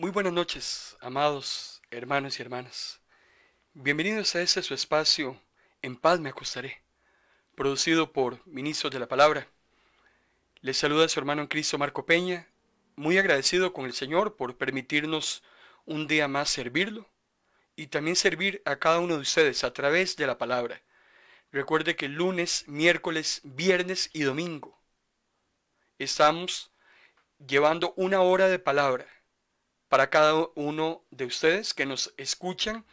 Muy buenas noches, amados hermanos y hermanas. Bienvenidos a este su espacio, En paz me acostaré, producido por Ministros de la Palabra. Les saluda su hermano en Cristo Marco Peña, muy agradecido con el Señor por permitirnos un día más servirlo y también servir a cada uno de ustedes a través de la palabra. Recuerde que lunes, miércoles, viernes y domingo estamos llevando una hora de palabra para cada uno de ustedes que nos escuchan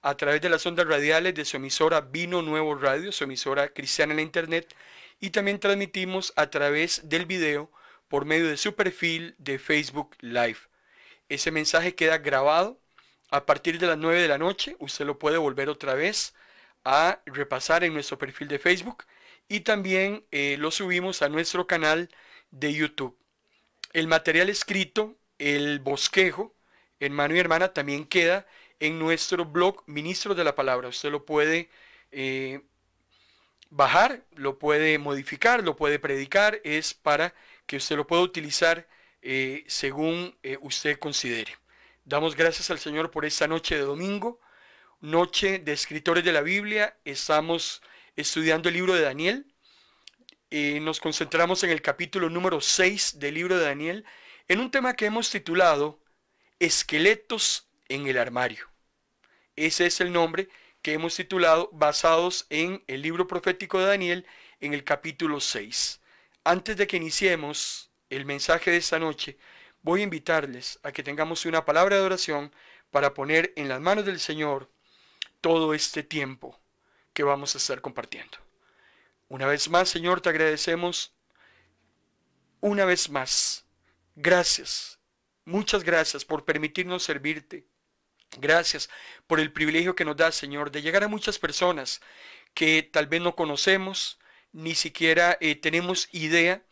a través de las ondas radiales de su emisora Vino Nuevo Radio, su emisora cristiana en la internet, y también transmitimos a través del video por medio de su perfil de Facebook Live. Ese mensaje queda grabado a partir de las 9 de la noche. Usted lo puede volver otra vez a repasar en nuestro perfil de Facebook y también eh, lo subimos a nuestro canal de YouTube. El material escrito el bosquejo, hermano y hermana, también queda en nuestro blog Ministros de la Palabra. Usted lo puede eh, bajar, lo puede modificar, lo puede predicar, es para que usted lo pueda utilizar eh, según eh, usted considere. Damos gracias al Señor por esta noche de domingo, noche de escritores de la Biblia. Estamos estudiando el libro de Daniel. nos concentramos en el capítulo número 6 del libro de Daniel en un tema que hemos titulado Esqueletos en el armario. Ese es el nombre que hemos titulado basados en el libro profético de Daniel en el capítulo 6. Antes de que iniciemos el mensaje de esta noche, voy a invitarles a que tengamos una palabra de oración para poner en las manos del Señor todo este tiempo que vamos a estar compartiendo. Una vez más, Señor, te agradecemos una vez más Gracias, muchas gracias por permitirnos servirte. Gracias por el privilegio que nos das, Señor, de llegar a muchas personas que tal vez no conocemos, ni siquiera eh, tenemos idea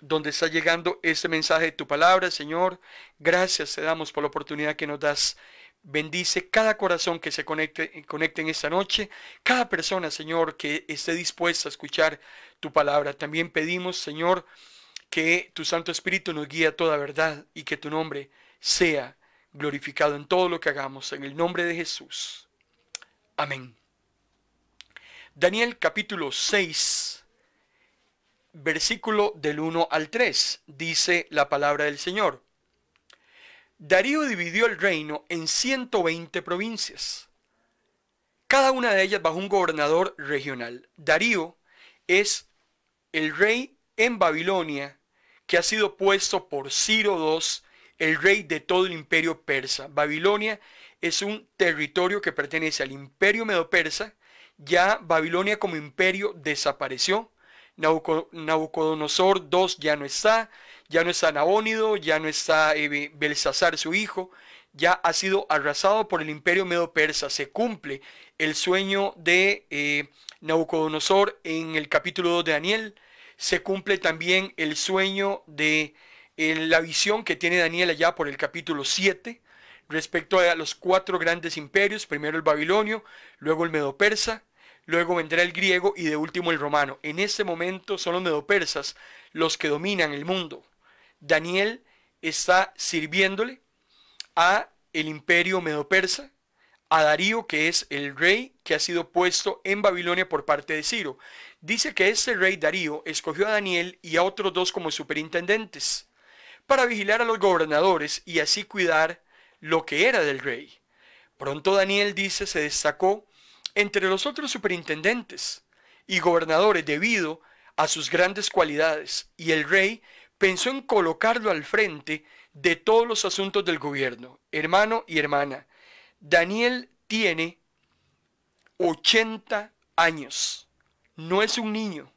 dónde está llegando este mensaje de tu palabra, Señor. Gracias te damos por la oportunidad que nos das. Bendice cada corazón que se conecte, eh, conecte en esta noche, cada persona, Señor, que esté dispuesta a escuchar tu palabra. También pedimos, Señor, que tu Santo Espíritu nos guíe a toda verdad y que tu nombre sea glorificado en todo lo que hagamos, en el nombre de Jesús. Amén. Daniel capítulo 6, versículo del 1 al 3, dice la palabra del Señor. Darío dividió el reino en 120 provincias, cada una de ellas bajo un gobernador regional. Darío es el rey en Babilonia que ha sido puesto por Ciro II, el rey de todo el imperio persa. Babilonia es un territorio que pertenece al imperio medo-persa. Ya Babilonia como imperio desapareció. Nabucodonosor II ya no está, ya no está Nabónido, ya no está eh, Belsasar su hijo, ya ha sido arrasado por el imperio medo-persa. Se cumple el sueño de eh, Nabucodonosor en el capítulo 2 de Daniel se cumple también el sueño de la visión que tiene Daniel allá por el capítulo 7 respecto a los cuatro grandes imperios, primero el babilonio, luego el medo-persa, luego vendrá el griego y de último el romano. En este momento son los Medo-Persas los que dominan el mundo. Daniel está sirviéndole a el imperio medo persa a Darío, que es el rey que ha sido puesto en Babilonia por parte de Ciro dice que ese rey Darío escogió a Daniel y a otros dos como superintendentes para vigilar a los gobernadores y así cuidar lo que era del rey. Pronto Daniel dice se destacó entre los otros superintendentes y gobernadores debido a sus grandes cualidades y el rey pensó en colocarlo al frente de todos los asuntos del gobierno. Hermano y hermana, Daniel tiene 80 años no es un niño,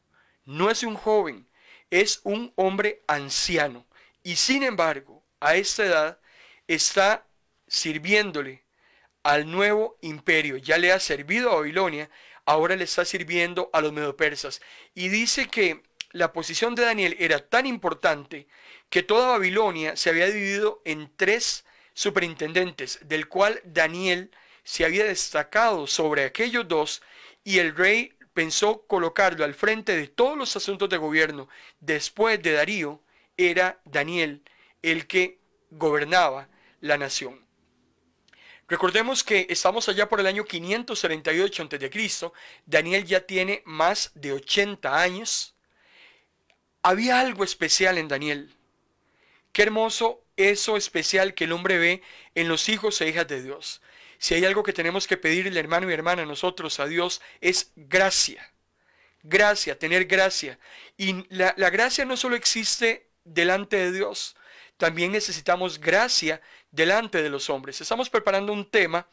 no es un joven, es un hombre anciano. Y sin embargo, a esta edad está sirviéndole al nuevo imperio. Ya le ha servido a Babilonia, ahora le está sirviendo a los Medo-Persas. Y dice que la posición de Daniel era tan importante que toda Babilonia se había dividido en tres superintendentes, del cual Daniel se había destacado sobre aquellos dos y el rey pensó colocarlo al frente de todos los asuntos de gobierno después de Darío, era Daniel el que gobernaba la nación. Recordemos que estamos allá por el año 578 a.C. Daniel ya tiene más de 80 años. Había algo especial en Daniel. Qué hermoso eso especial que el hombre ve en los hijos e hijas de Dios. Si hay algo que tenemos que pedirle, hermano y hermana, nosotros a Dios es gracia. Gracia, tener gracia. Y la, la gracia no solo existe delante de Dios, también necesitamos gracia delante de los hombres. Estamos preparando un tema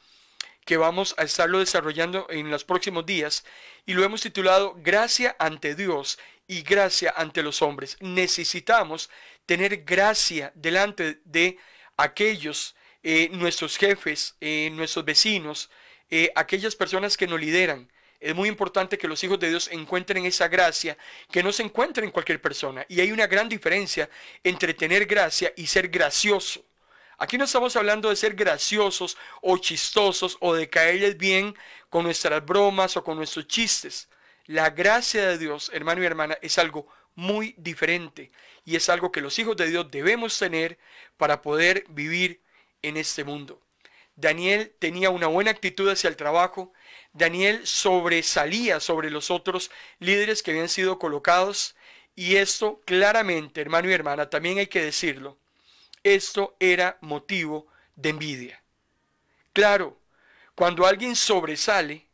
que vamos a estarlo desarrollando en los próximos días y lo hemos titulado Gracia ante Dios y gracia ante los hombres. Necesitamos tener gracia delante de aquellos eh, nuestros jefes, eh, nuestros vecinos, eh, aquellas personas que nos lideran. Es muy importante que los hijos de Dios encuentren esa gracia que no se encuentra en cualquier persona. Y hay una gran diferencia entre tener gracia y ser gracioso. Aquí no estamos hablando de ser graciosos o chistosos o de caerles bien con nuestras bromas o con nuestros chistes. La gracia de Dios, hermano y hermana, es algo muy diferente y es algo que los hijos de Dios debemos tener para poder vivir en este mundo. Daniel tenía una buena actitud hacia el trabajo. Daniel sobresalía sobre los otros líderes que habían sido colocados. Y esto claramente, hermano y hermana, también hay que decirlo, esto era motivo de envidia. Claro, cuando alguien sobresale,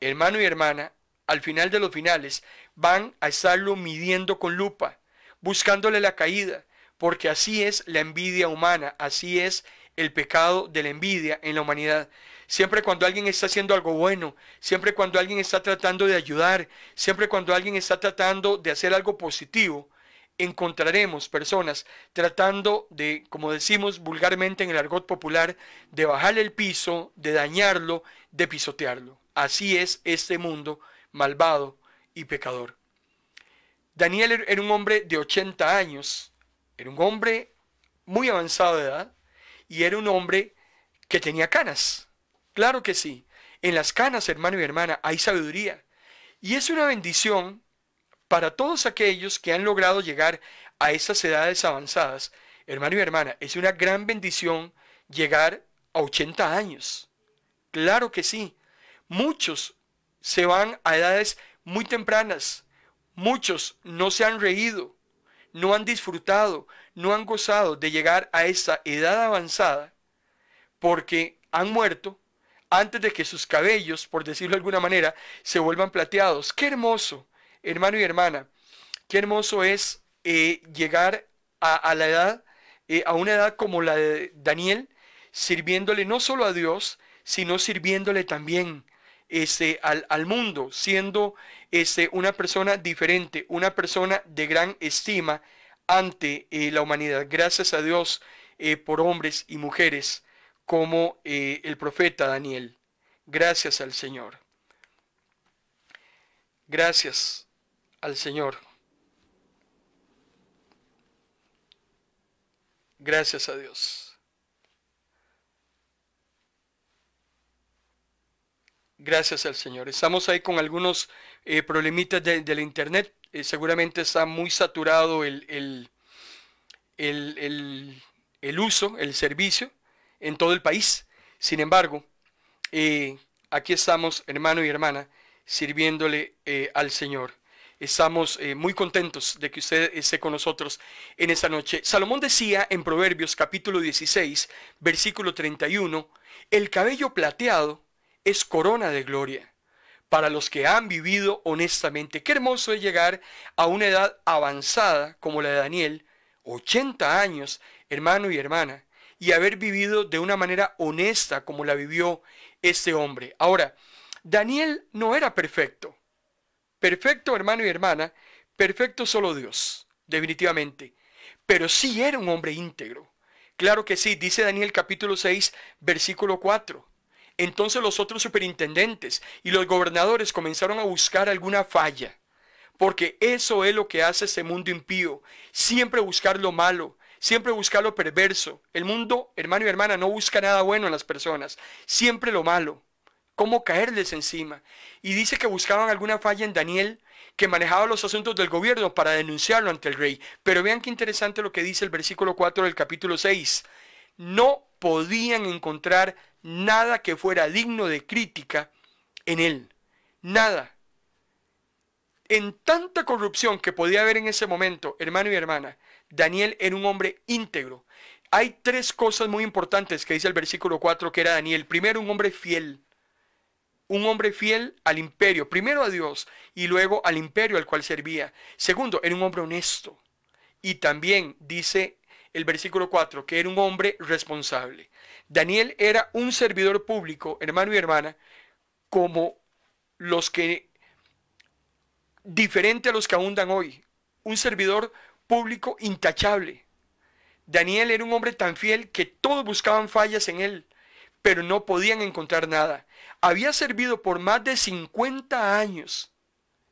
hermano y hermana, al final de los finales, van a estarlo midiendo con lupa, buscándole la caída, porque así es la envidia humana, así es el pecado de la envidia en la humanidad. Siempre cuando alguien está haciendo algo bueno, siempre cuando alguien está tratando de ayudar, siempre cuando alguien está tratando de hacer algo positivo, encontraremos personas tratando de, como decimos vulgarmente en el argot popular, de bajar el piso, de dañarlo, de pisotearlo. Así es este mundo malvado y pecador. Daniel era un hombre de 80 años, era un hombre muy avanzado de edad, y era un hombre que tenía canas. Claro que sí. En las canas, hermano y hermana, hay sabiduría. Y es una bendición para todos aquellos que han logrado llegar a esas edades avanzadas. Hermano y hermana, es una gran bendición llegar a 80 años. Claro que sí. Muchos se van a edades muy tempranas. Muchos no se han reído, no han disfrutado, no han gozado de llegar a esa edad avanzada porque han muerto antes de que sus cabellos, por decirlo de alguna manera, se vuelvan plateados. Qué hermoso, hermano y hermana, qué hermoso es eh, llegar a, la edad, eh, a una edad como la de Daniel, sirviéndole no solo a Dios, sino sirviéndole también este, al, mundo, siendo este, una persona diferente, una persona de gran estima ante eh, la humanidad. Gracias a Dios eh, por hombres y mujeres como eh, el profeta Daniel. Gracias al Señor. Gracias al Señor. Gracias a Dios. Gracias al Señor. Estamos ahí con algunos problemitas del de, internet. Eh, seguramente está muy saturado el, el, el, uso, el servicio en todo el país. Sin embargo, eh, aquí estamos, hermano y hermana, sirviéndole eh, al Señor. Estamos muy contentos de que usted esté con nosotros en esta noche. Salomón decía en Proverbios capítulo 16, versículo 31, el cabello plateado es corona de gloria para los que han vivido honestamente. Qué hermoso es llegar a una edad avanzada como la de Daniel, 80 años, hermano y hermana, y haber vivido de una manera honesta como la vivió este hombre. Ahora, Daniel no era perfecto. Perfecto, hermano y hermana, perfecto solo Dios, definitivamente. Pero sí era un hombre íntegro. Claro que sí, dice Daniel capítulo 6, versículo 4. Entonces los otros superintendentes y los gobernadores comenzaron a buscar alguna falla, porque eso es lo que hace ese mundo impío, siempre buscar lo malo, siempre buscar lo perverso. El mundo, hermano y hermana, no busca nada bueno en las personas, siempre lo malo, cómo caerles encima. Y dice que buscaban alguna falla en Daniel que manejaba los asuntos del gobierno para denunciarlo ante el rey. Pero vean qué interesante lo que dice el versículo 4 del capítulo 6. No podían encontrar nada que fuera digno de crítica en él, nada. En tanta corrupción que podía haber en ese momento, hermano y hermana, Daniel era un hombre íntegro. Hay tres cosas muy importantes que dice el versículo 4 que era Daniel. Primero, un hombre fiel. Un hombre fiel al imperio, primero a Dios y luego al imperio al cual servía. Segundo, era un hombre honesto. Y también dice el versículo 4 que era un hombre responsable. Daniel era un servidor público, hermano y hermana, como los que, diferente a los que abundan hoy, un servidor público intachable. Daniel era un hombre tan fiel que todos buscaban fallas en él, pero no podían encontrar nada. Había servido por más de 50 años.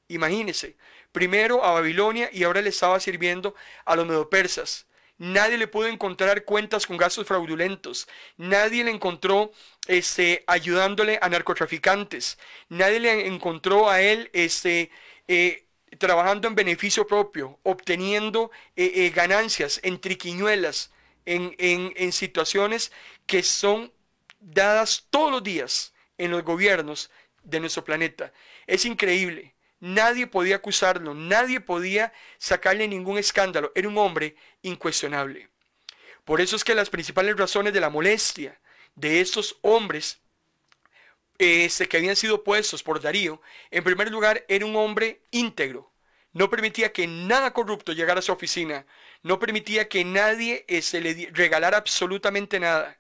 imagínese, primero a Babilonia y ahora le estaba sirviendo a los medopersas. Nadie le pudo encontrar cuentas con gastos fraudulentos. Nadie le encontró este, ayudándole a narcotraficantes. Nadie le encontró a él este, eh, trabajando en beneficio propio, obteniendo eh, eh, ganancias en triquiñuelas, en, en situaciones que son dadas todos los días en los gobiernos de nuestro planeta. Es increíble. Nadie podía acusarlo, nadie podía sacarle ningún escándalo. Era un hombre incuestionable. Por eso es que las principales razones de la molestia de estos hombres eh, que habían sido puestos por Darío, en primer lugar, era un hombre íntegro. No permitía que nada corrupto llegara a su oficina. No permitía que nadie eh, se le regalara absolutamente nada.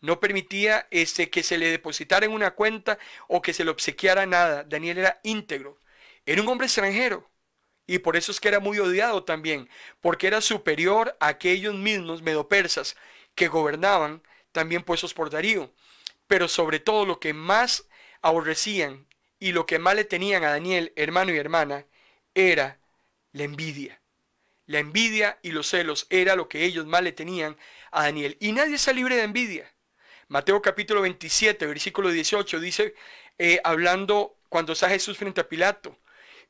No permitía este, que se le depositara en una cuenta o que se le obsequiara nada. Daniel era íntegro. Era un hombre extranjero y por eso es que era muy odiado también, porque era superior a aquellos mismos medopersas que gobernaban también puestos por Darío. Pero sobre todo lo que más aborrecían y lo que más le tenían a Daniel, hermano y hermana, era la envidia. La envidia y los celos era lo que ellos más le tenían a Daniel. Y nadie está libre de envidia. Mateo capítulo 27, versículo 18 dice, eh, hablando cuando está Jesús frente a Pilato,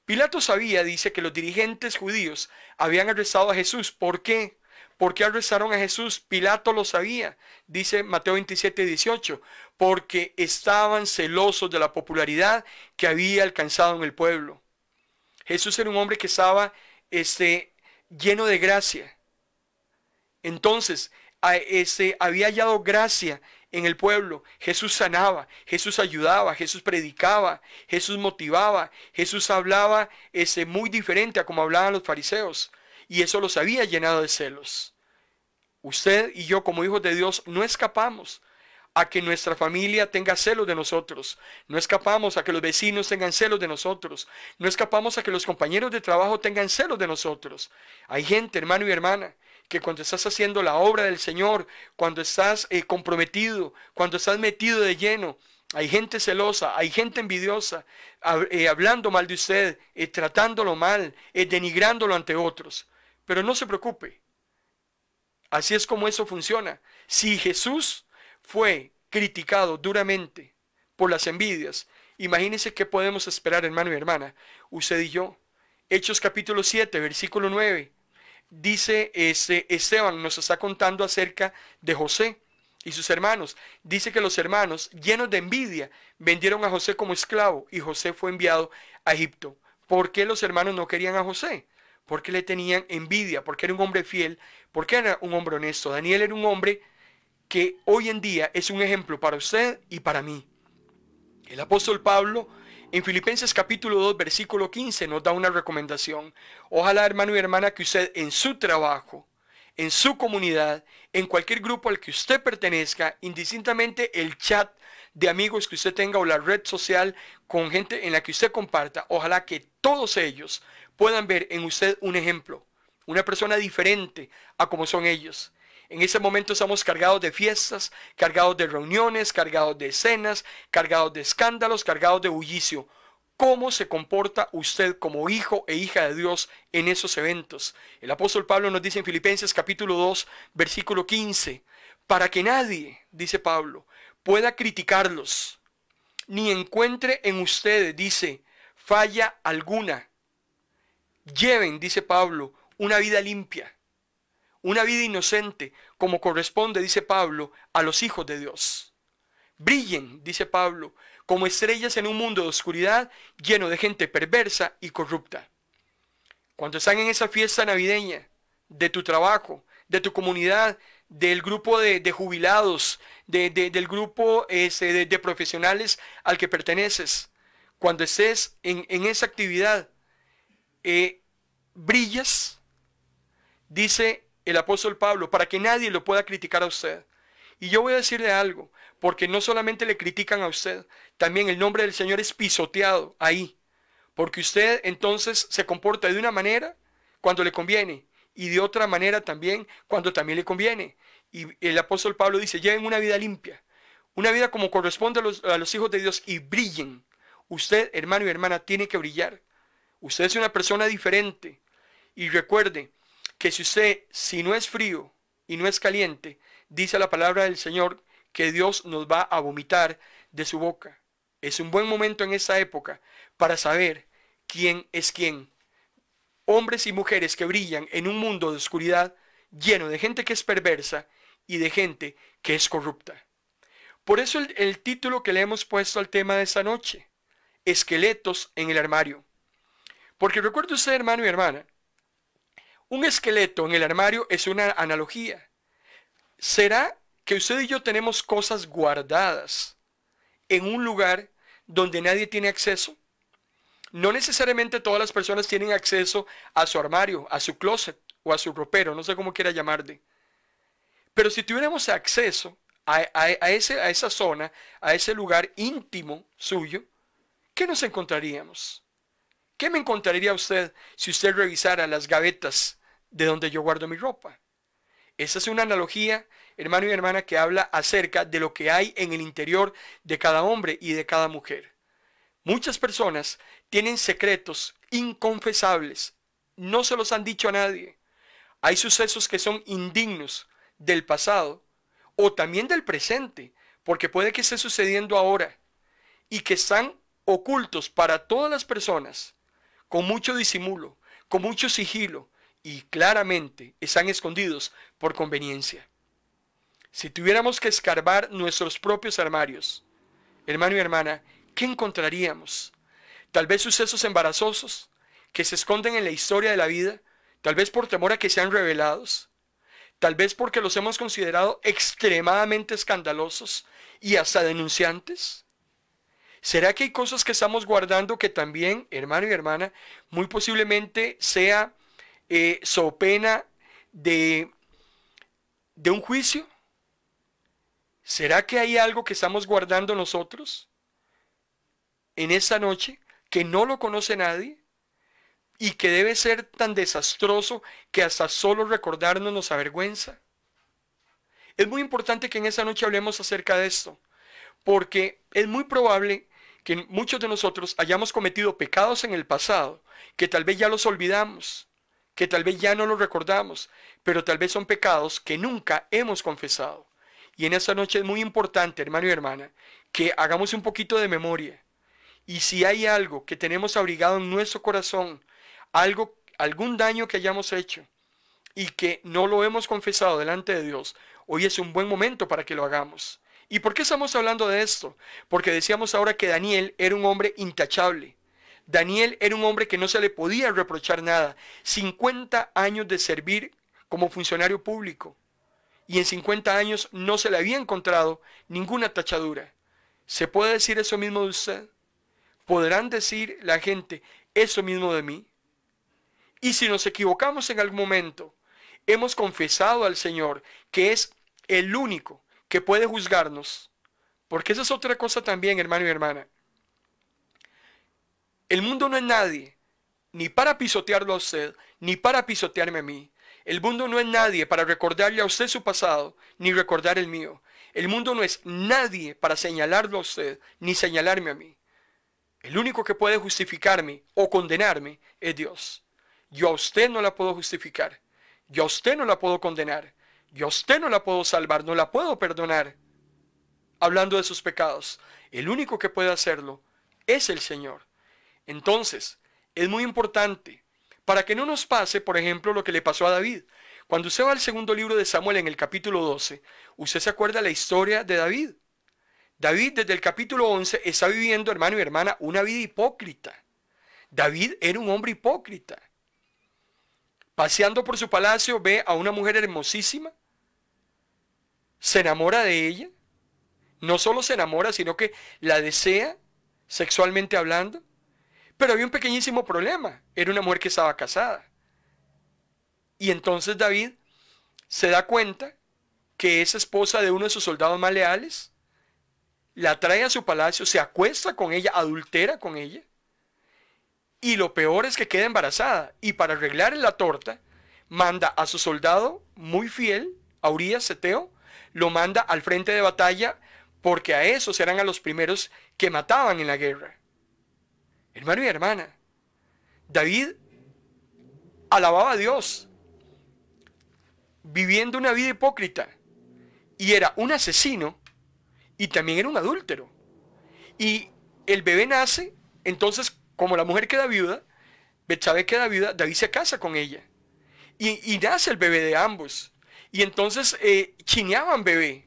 Pilato sabía, dice, que los dirigentes judíos habían arrestado a Jesús. ¿Por qué? ¿Por qué arrestaron a Jesús? Pilato lo sabía, dice Mateo 27, 18, porque estaban celosos de la popularidad que había alcanzado en el pueblo. Jesús era un hombre que estaba este, lleno de gracia. Entonces, este, había hallado gracia en el pueblo. Jesús sanaba, Jesús ayudaba, Jesús predicaba, Jesús motivaba, Jesús hablaba ese, muy diferente a como hablaban los fariseos. Y eso los había llenado de celos. Usted y yo como hijos de Dios no escapamos a que nuestra familia tenga celos de nosotros. No escapamos a que los vecinos tengan celos de nosotros. No escapamos a que los compañeros de trabajo tengan celos de nosotros. Hay gente, hermano y hermana, que cuando estás haciendo la obra del Señor, cuando estás eh, comprometido, cuando estás metido de lleno, hay gente celosa, hay gente envidiosa, eh, hablando mal de usted, eh, tratándolo mal, denigrándolo ante otros. Pero no se preocupe. Así es como eso funciona. Si Jesús fue criticado duramente por las envidias, imagínese qué podemos esperar, hermano y hermana, usted y yo. Hechos capítulo 7, versículo 9 dice ese Esteban, nos está contando acerca de José y sus hermanos. Dice que los hermanos, llenos de envidia, vendieron a José como esclavo y José fue enviado a Egipto. ¿Por qué los hermanos no querían a José? Porque le tenían envidia, porque era un hombre fiel, porque era un hombre honesto. Daniel era un hombre que hoy en día es un ejemplo para usted y para mí. El apóstol Pablo en Filipenses capítulo 2, versículo 15 nos da una recomendación. Ojalá, hermano y hermana, que usted en su trabajo, en su comunidad, en cualquier grupo al que usted pertenezca, indistintamente el chat de amigos que usted tenga o la red social con gente en la que usted comparta, ojalá que todos ellos puedan ver en usted un ejemplo, una persona diferente a como son ellos. En ese momento estamos cargados de fiestas, cargados de reuniones, cargados de escenas, cargados de escándalos, cargados de bullicio. ¿Cómo se comporta usted como hijo e hija de Dios en esos eventos? El apóstol Pablo nos dice en Filipenses capítulo 2, versículo 15, para que nadie, dice Pablo, pueda criticarlos, ni encuentre en ustedes, dice, falla alguna. Lleven, dice Pablo, una vida limpia, una vida inocente, como corresponde, dice Pablo, a los hijos de Dios. Brillen, dice Pablo, como estrellas en un mundo de oscuridad lleno de gente perversa y corrupta. Cuando están en esa fiesta navideña de tu trabajo, de tu comunidad, del grupo de, jubilados, del grupo este, de, profesionales al que perteneces, cuando estés en, esa actividad, eh, brillas, dice el apóstol Pablo para que nadie lo pueda criticar a usted. Y yo voy a decirle algo, porque no solamente le critican a usted, también el nombre del Señor es pisoteado ahí, porque usted entonces se comporta de una manera cuando le conviene y de otra manera también cuando también le conviene. Y el apóstol Pablo dice, lleven una vida limpia, una vida como corresponde a los, hijos de Dios y brillen. Usted, hermano y hermana, tiene que brillar. Usted es una persona diferente. Y recuerde, que si usted, si no es frío y no es caliente, dice la palabra del Señor que Dios nos va a vomitar de su boca. Es un buen momento en esa época para saber quién es quién. Hombres y mujeres que brillan en un mundo de oscuridad lleno de gente que es perversa y de gente que es corrupta. Por eso el, el título que le hemos puesto al tema de esta noche, Esqueletos en el armario. Porque recuerde usted, hermano y hermana, un esqueleto en el armario es una analogía. ¿Será que usted y yo tenemos cosas guardadas en un lugar donde nadie tiene acceso? No necesariamente todas las personas tienen acceso a su armario, a su closet o a su ropero, no sé cómo quiera llamarle. Pero si tuviéramos acceso a, a esa zona, a ese lugar íntimo suyo, ¿qué nos encontraríamos? ¿Qué me encontraría usted si usted revisara las gavetas de donde yo guardo mi ropa. Esa es una analogía, hermano y hermana, que habla acerca de lo que hay en el interior de cada hombre y de cada mujer. Muchas personas tienen secretos inconfesables, no se los han dicho a nadie. Hay sucesos que son indignos del pasado o también del presente, porque puede que esté sucediendo ahora y que están ocultos para todas las personas, con mucho disimulo, con mucho sigilo, y claramente están escondidos por conveniencia. Si tuviéramos que escarbar nuestros propios armarios, hermano y hermana, ¿qué encontraríamos? Tal vez sucesos embarazosos que se esconden en la historia de la vida, tal vez por temor a que sean revelados, tal vez porque los hemos considerado extremadamente escandalosos y hasta denunciantes. ¿Será que hay cosas que estamos guardando que también, hermano y hermana, muy posiblemente sea eh, so pena de, de un juicio? ¿Será que hay algo que estamos guardando nosotros en esta noche que no lo conoce nadie y que debe ser tan desastroso que hasta solo recordarnos nos avergüenza? Es muy importante que en esa noche hablemos acerca de esto, porque es muy probable que muchos de nosotros hayamos cometido pecados en el pasado, que tal vez ya los olvidamos, que tal vez ya no lo recordamos, pero tal vez son pecados que nunca hemos confesado. Y en esta noche es muy importante, hermano y hermana, que hagamos un poquito de memoria. Y si hay algo que tenemos abrigado en nuestro corazón, algo, algún daño que hayamos hecho y que no lo hemos confesado delante de Dios, hoy es un buen momento para que lo hagamos. ¿Y por qué estamos hablando de esto? Porque decíamos ahora que Daniel era un hombre intachable. Daniel era un hombre que no se le podía reprochar nada. 50 años de servir como funcionario público. Y en 50 años no se le había encontrado ninguna tachadura. ¿Se puede decir eso mismo de usted? ¿Podrán decir la gente eso mismo de mí? Y si nos equivocamos en algún momento, hemos confesado al Señor que es el único que puede juzgarnos. Porque esa es otra cosa también, hermano y hermana. El mundo no es nadie, ni para pisotearlo a usted, ni para pisotearme a mí. El mundo no es nadie para recordarle a usted su pasado, ni recordar el mío. El mundo no es nadie para señalarlo a usted, ni señalarme a mí. El único que puede justificarme o condenarme es Dios. Yo a usted no la puedo justificar. Yo a usted no la puedo condenar. Yo a usted no la puedo salvar, no la puedo perdonar. Hablando de sus pecados, el único que puede hacerlo es el Señor. Entonces, es muy importante para que no nos pase, por ejemplo, lo que le pasó a David. Cuando usted va al segundo libro de Samuel en el capítulo 12, usted se acuerda la historia de David. David desde el capítulo 11 está viviendo, hermano y hermana, una vida hipócrita. David era un hombre hipócrita. Paseando por su palacio ve a una mujer hermosísima, se enamora de ella, no solo se enamora, sino que la desea sexualmente hablando, pero había un pequeñísimo problema. Era una mujer que estaba casada. Y entonces David se da cuenta que esa esposa de uno de sus soldados más leales, la trae a su palacio, se acuesta con ella, adultera con ella, y lo peor es que queda embarazada. Y para arreglar la torta, manda a su soldado muy fiel, a Seteo, lo manda al frente de batalla, porque a esos eran a los primeros que mataban en la guerra. Hermano y hermana, David alababa a Dios, viviendo una vida hipócrita, y era un asesino y también era un adúltero. Y el bebé nace, entonces como la mujer queda viuda, Betsabe queda viuda, David se casa con ella. Y, nace el bebé de ambos. Y entonces eh, bebé.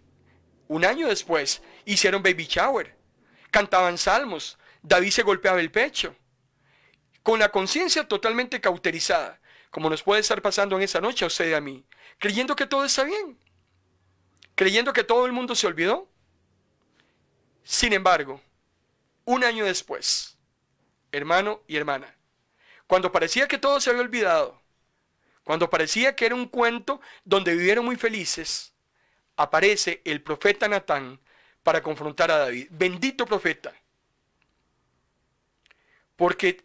Un año después hicieron baby shower, cantaban salmos, David se golpeaba el pecho, con la conciencia totalmente cauterizada, como nos puede estar pasando en esa noche a usted y a mí, creyendo que todo está bien, creyendo que todo el mundo se olvidó. Sin embargo, un año después, hermano y hermana, cuando parecía que todo se había olvidado, cuando parecía que era un cuento donde vivieron muy felices, aparece el profeta Natán para confrontar a David. Bendito profeta, porque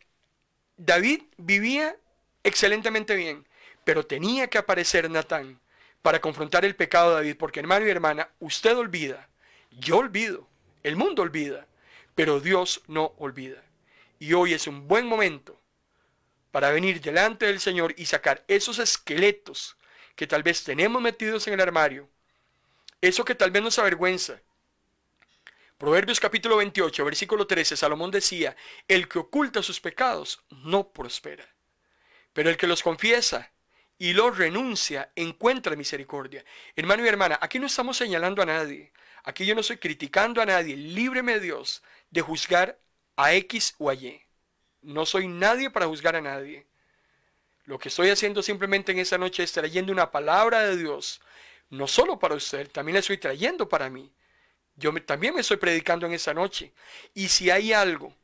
David vivía excelentemente bien, pero tenía que aparecer Natán para confrontar el pecado de David, porque hermano y hermana, usted olvida, yo olvido, el mundo olvida, pero Dios no olvida. Y hoy es un buen momento para venir delante del Señor y sacar esos esqueletos que tal vez tenemos metidos en el armario, eso que tal vez nos avergüenza, Proverbios capítulo 28, versículo 13, Salomón decía, el que oculta sus pecados no prospera, pero el que los confiesa y los renuncia encuentra misericordia. Hermano y hermana, aquí no estamos señalando a nadie, aquí yo no estoy criticando a nadie, líbreme Dios de juzgar a X o a Y. No soy nadie para juzgar a nadie. Lo que estoy haciendo simplemente en esta noche es trayendo una palabra de Dios, no solo para usted, también la estoy trayendo para mí yo también me estoy predicando en esa noche. Y si hay algo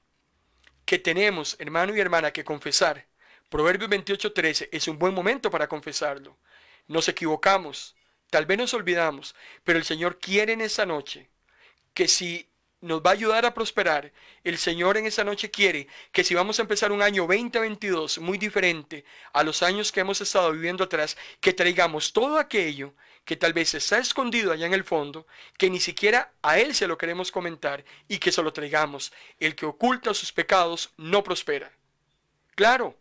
que tenemos, hermano y hermana, que confesar, Proverbios 28:13 es un buen momento para confesarlo. Nos equivocamos, tal vez nos olvidamos, pero el Señor quiere en esa noche que si nos va a ayudar a prosperar, el Señor en esa noche quiere que si vamos a empezar un año 2022 muy diferente a los años que hemos estado viviendo atrás, que traigamos todo aquello que tal vez está escondido allá en el fondo, que ni siquiera a Él se lo queremos comentar y que se lo traigamos. El que oculta sus pecados no prospera. Claro,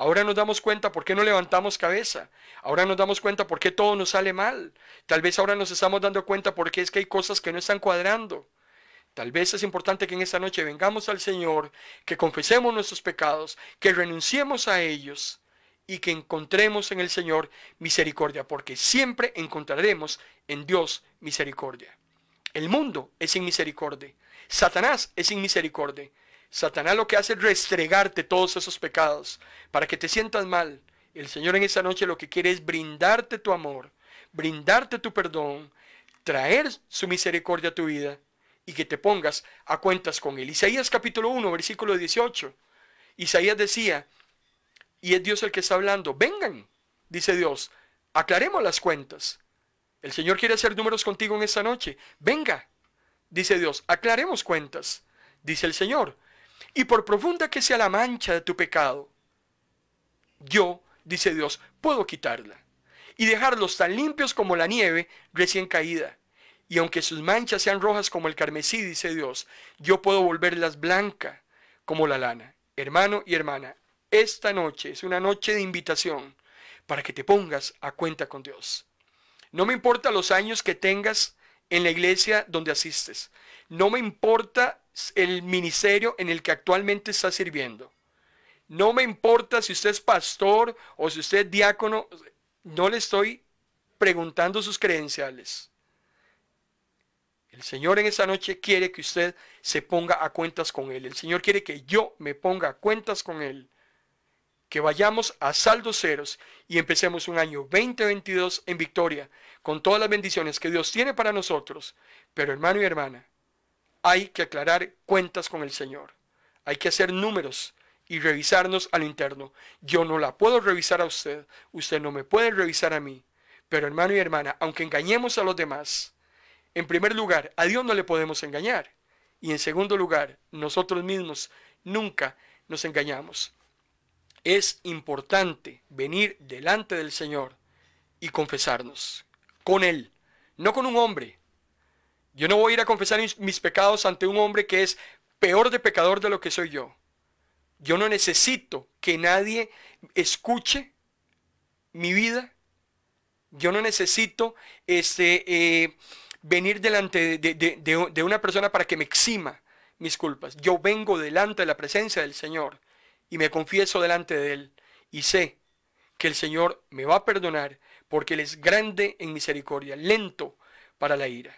Ahora nos damos cuenta por qué no levantamos cabeza. Ahora nos damos cuenta por qué todo nos sale mal. Tal vez ahora nos estamos dando cuenta por qué es que hay cosas que no están cuadrando. Tal vez es importante que en esta noche vengamos al Señor, que confesemos nuestros pecados, que renunciemos a ellos y que encontremos en el Señor misericordia, porque siempre encontraremos en Dios misericordia. El mundo es sin misericordia. Satanás es sin misericordia. Satanás lo que hace es restregarte todos esos pecados para que te sientas mal. El Señor en esa noche lo que quiere es brindarte tu amor, brindarte tu perdón, traer su misericordia a tu vida y que te pongas a cuentas con Él. Isaías capítulo 1, versículo 18. Isaías decía, y es Dios el que está hablando. Vengan, dice Dios, aclaremos las cuentas. El Señor quiere hacer números contigo en esta noche. Venga, dice Dios, aclaremos cuentas, dice el Señor. Y por profunda que sea la mancha de tu pecado, yo, dice Dios, puedo quitarla y dejarlos tan limpios como la nieve recién caída. Y aunque sus manchas sean rojas como el carmesí, dice Dios, yo puedo volverlas blancas como la lana. Hermano y hermana, esta noche es una noche de invitación para que te pongas a cuenta con Dios. No me importa los años que tengas en la iglesia donde asistes. No me importa el ministerio en el que actualmente estás sirviendo. No me importa si usted es pastor o si usted es diácono. No le estoy preguntando sus credenciales. El Señor en esta noche quiere que usted se ponga a cuentas con Él. El Señor quiere que yo me ponga a cuentas con Él que vayamos a saldos ceros y empecemos un año 2022 en victoria, con todas las bendiciones que Dios tiene para nosotros. Pero hermano y hermana, hay que aclarar cuentas con el Señor. Hay que hacer números y revisarnos al interno. Yo no la puedo revisar a usted, usted no me puede revisar a mí. Pero hermano y hermana, aunque engañemos a los demás, en primer lugar, a Dios no le podemos engañar. Y en segundo lugar, nosotros mismos nunca nos engañamos es importante venir delante del Señor y confesarnos con Él, no con un hombre. Yo no voy a ir a confesar mis, pecados ante un hombre que es peor de pecador de lo que soy yo. Yo no necesito que nadie escuche mi vida. Yo no necesito este, eh, venir delante de, una persona para que me exima mis culpas. Yo vengo delante de la presencia del Señor y me confieso delante de Él y sé que el Señor me va a perdonar porque Él es grande en misericordia, lento para la ira.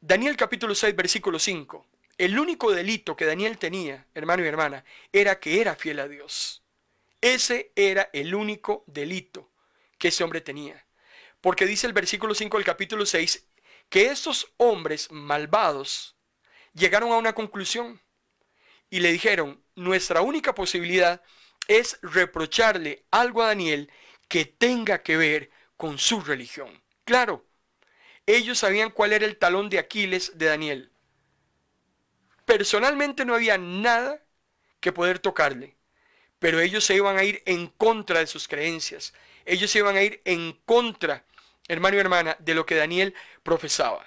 Daniel capítulo 6, versículo 5. El único delito que Daniel tenía, hermano y hermana, era que era fiel a Dios. Ese era el único delito que ese hombre tenía. Porque dice el versículo 5 del capítulo 6 que estos hombres malvados llegaron a una conclusión y le dijeron, nuestra única posibilidad es reprocharle algo a Daniel que tenga que ver con su religión. Claro, ellos sabían cuál era el talón de Aquiles de Daniel. Personalmente no había nada que poder tocarle, pero ellos se iban a ir en contra de sus creencias. Ellos se iban a ir en contra, hermano y hermana, de lo que Daniel profesaba.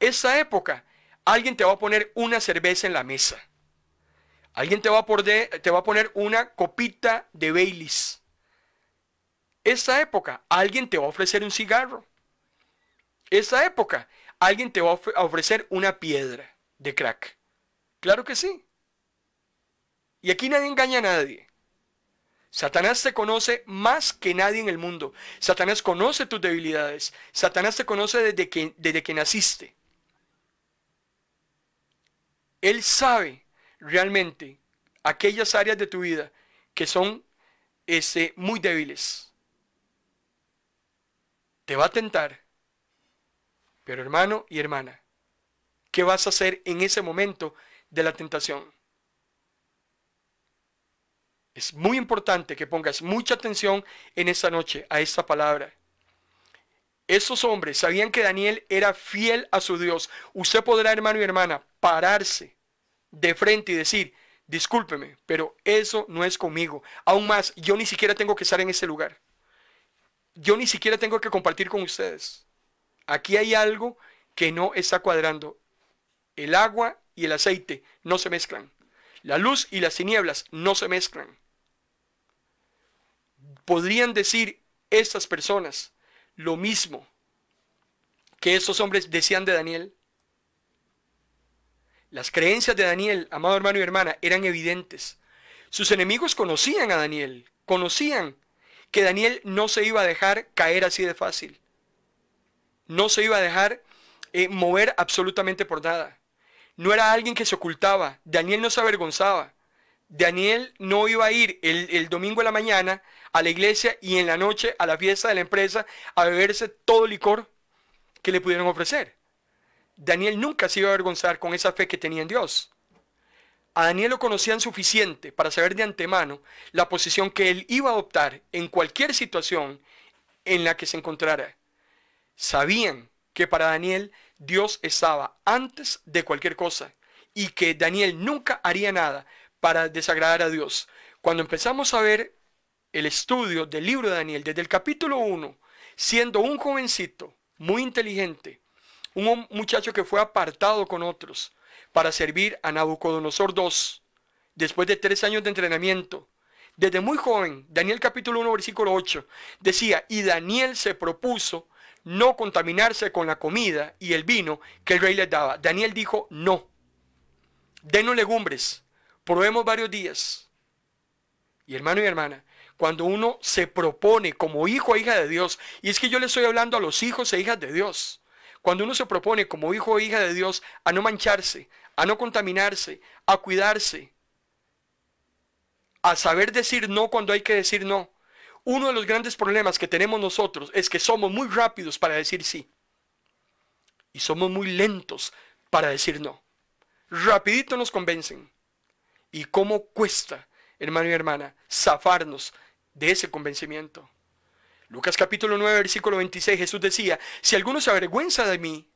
Esa época, alguien te va a poner una cerveza en la mesa Alguien te va, a poner, una copita de Baileys. Esta época, alguien te va a ofrecer un cigarro. Esta época, alguien te va a ofrecer una piedra de crack. Claro que sí. Y aquí nadie engaña a nadie. Satanás te conoce más que nadie en el mundo. Satanás conoce tus debilidades. Satanás te conoce desde que, desde que naciste. Él sabe realmente aquellas áreas de tu vida que son muy débiles. Te va a tentar. Pero hermano y hermana, ¿qué vas a hacer en ese momento de la tentación? Es muy importante que pongas mucha atención en esta noche a esta palabra. Esos hombres sabían que Daniel era fiel a su Dios. Usted podrá, hermano y hermana, pararse de frente y decir, discúlpeme, pero eso no es conmigo. Aún más, yo ni siquiera tengo que estar en ese lugar. Yo ni siquiera tengo que compartir con ustedes. Aquí hay algo que no está cuadrando. El agua y el aceite no se mezclan. La luz y las tinieblas no se mezclan. Podrían decir estas personas lo mismo que estos hombres decían de Daniel. Las creencias de Daniel, amado hermano y hermana, eran evidentes. Sus enemigos conocían a Daniel, conocían que Daniel no se iba a dejar caer así de fácil. No se iba a dejar eh, mover absolutamente por nada. No era alguien que se ocultaba. Daniel no se avergonzaba. Daniel no iba a ir el, domingo a la mañana a la iglesia y en la noche a la fiesta de la empresa a beberse todo el licor que le pudieron ofrecer. Daniel nunca se iba a avergonzar con esa fe que tenía en Dios. A Daniel lo conocían suficiente para saber de antemano la posición que él iba a adoptar en cualquier situación en la que se encontrara. Sabían que para Daniel Dios estaba antes de cualquier cosa y que Daniel nunca haría nada para desagradar a Dios. Cuando empezamos a ver el estudio del libro de Daniel desde el capítulo 1, siendo un jovencito muy inteligente, un muchacho que fue apartado con otros para servir a Nabucodonosor II, después de tres años de entrenamiento. Desde muy joven, Daniel capítulo 1, versículo 8, decía, y Daniel se propuso no contaminarse con la comida y el vino que el rey les daba. Daniel dijo, no, denos legumbres, probemos varios días. Y hermano y hermana, cuando uno se propone como hijo e hija de Dios, y es que yo le estoy hablando a los hijos e hijas de Dios, cuando uno se propone como hijo o hija de Dios a no mancharse, a no contaminarse, a cuidarse, a saber decir no cuando hay que decir no. Uno de los grandes problemas que tenemos nosotros es que somos muy rápidos para decir sí y somos muy lentos para decir no. Rapidito nos convencen. ¿Y cómo cuesta, hermano y hermana, zafarnos de ese convencimiento? Lucas capítulo 9, versículo 26, Jesús decía, si alguno se avergüenza de mí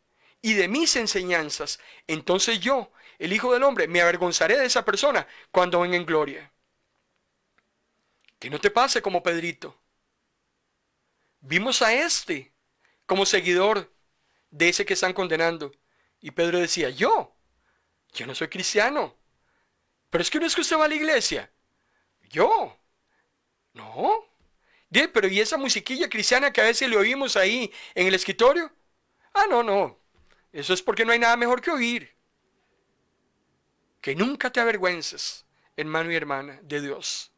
y de mis enseñanzas, entonces yo, el Hijo del Hombre, me avergonzaré de esa persona cuando venga en gloria. Que no te pase como Pedrito. Vimos a este como seguidor de ese que están condenando. Y Pedro decía, yo, yo no soy cristiano. Pero es que no es que usted va a la iglesia. Yo. No. Pero ¿y esa musiquilla cristiana que a veces le oímos ahí en el escritorio? Ah, no, no. Eso es porque no hay nada mejor que oír. Que nunca te avergüences, hermano y hermana, de Dios.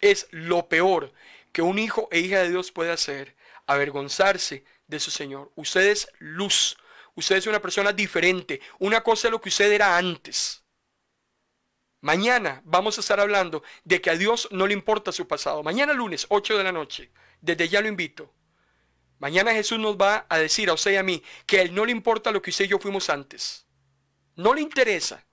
Es lo peor que un hijo e hija de Dios puede hacer, avergonzarse de su Señor. Usted es luz, usted es una persona diferente. Una cosa es lo que usted era antes. Mañana vamos a estar hablando de que a Dios no le importa su pasado. Mañana lunes, 8 de la noche. Desde ya lo invito. Mañana Jesús nos va a decir a usted y a mí que a Él no le importa lo que usted y yo fuimos antes. No le interesa.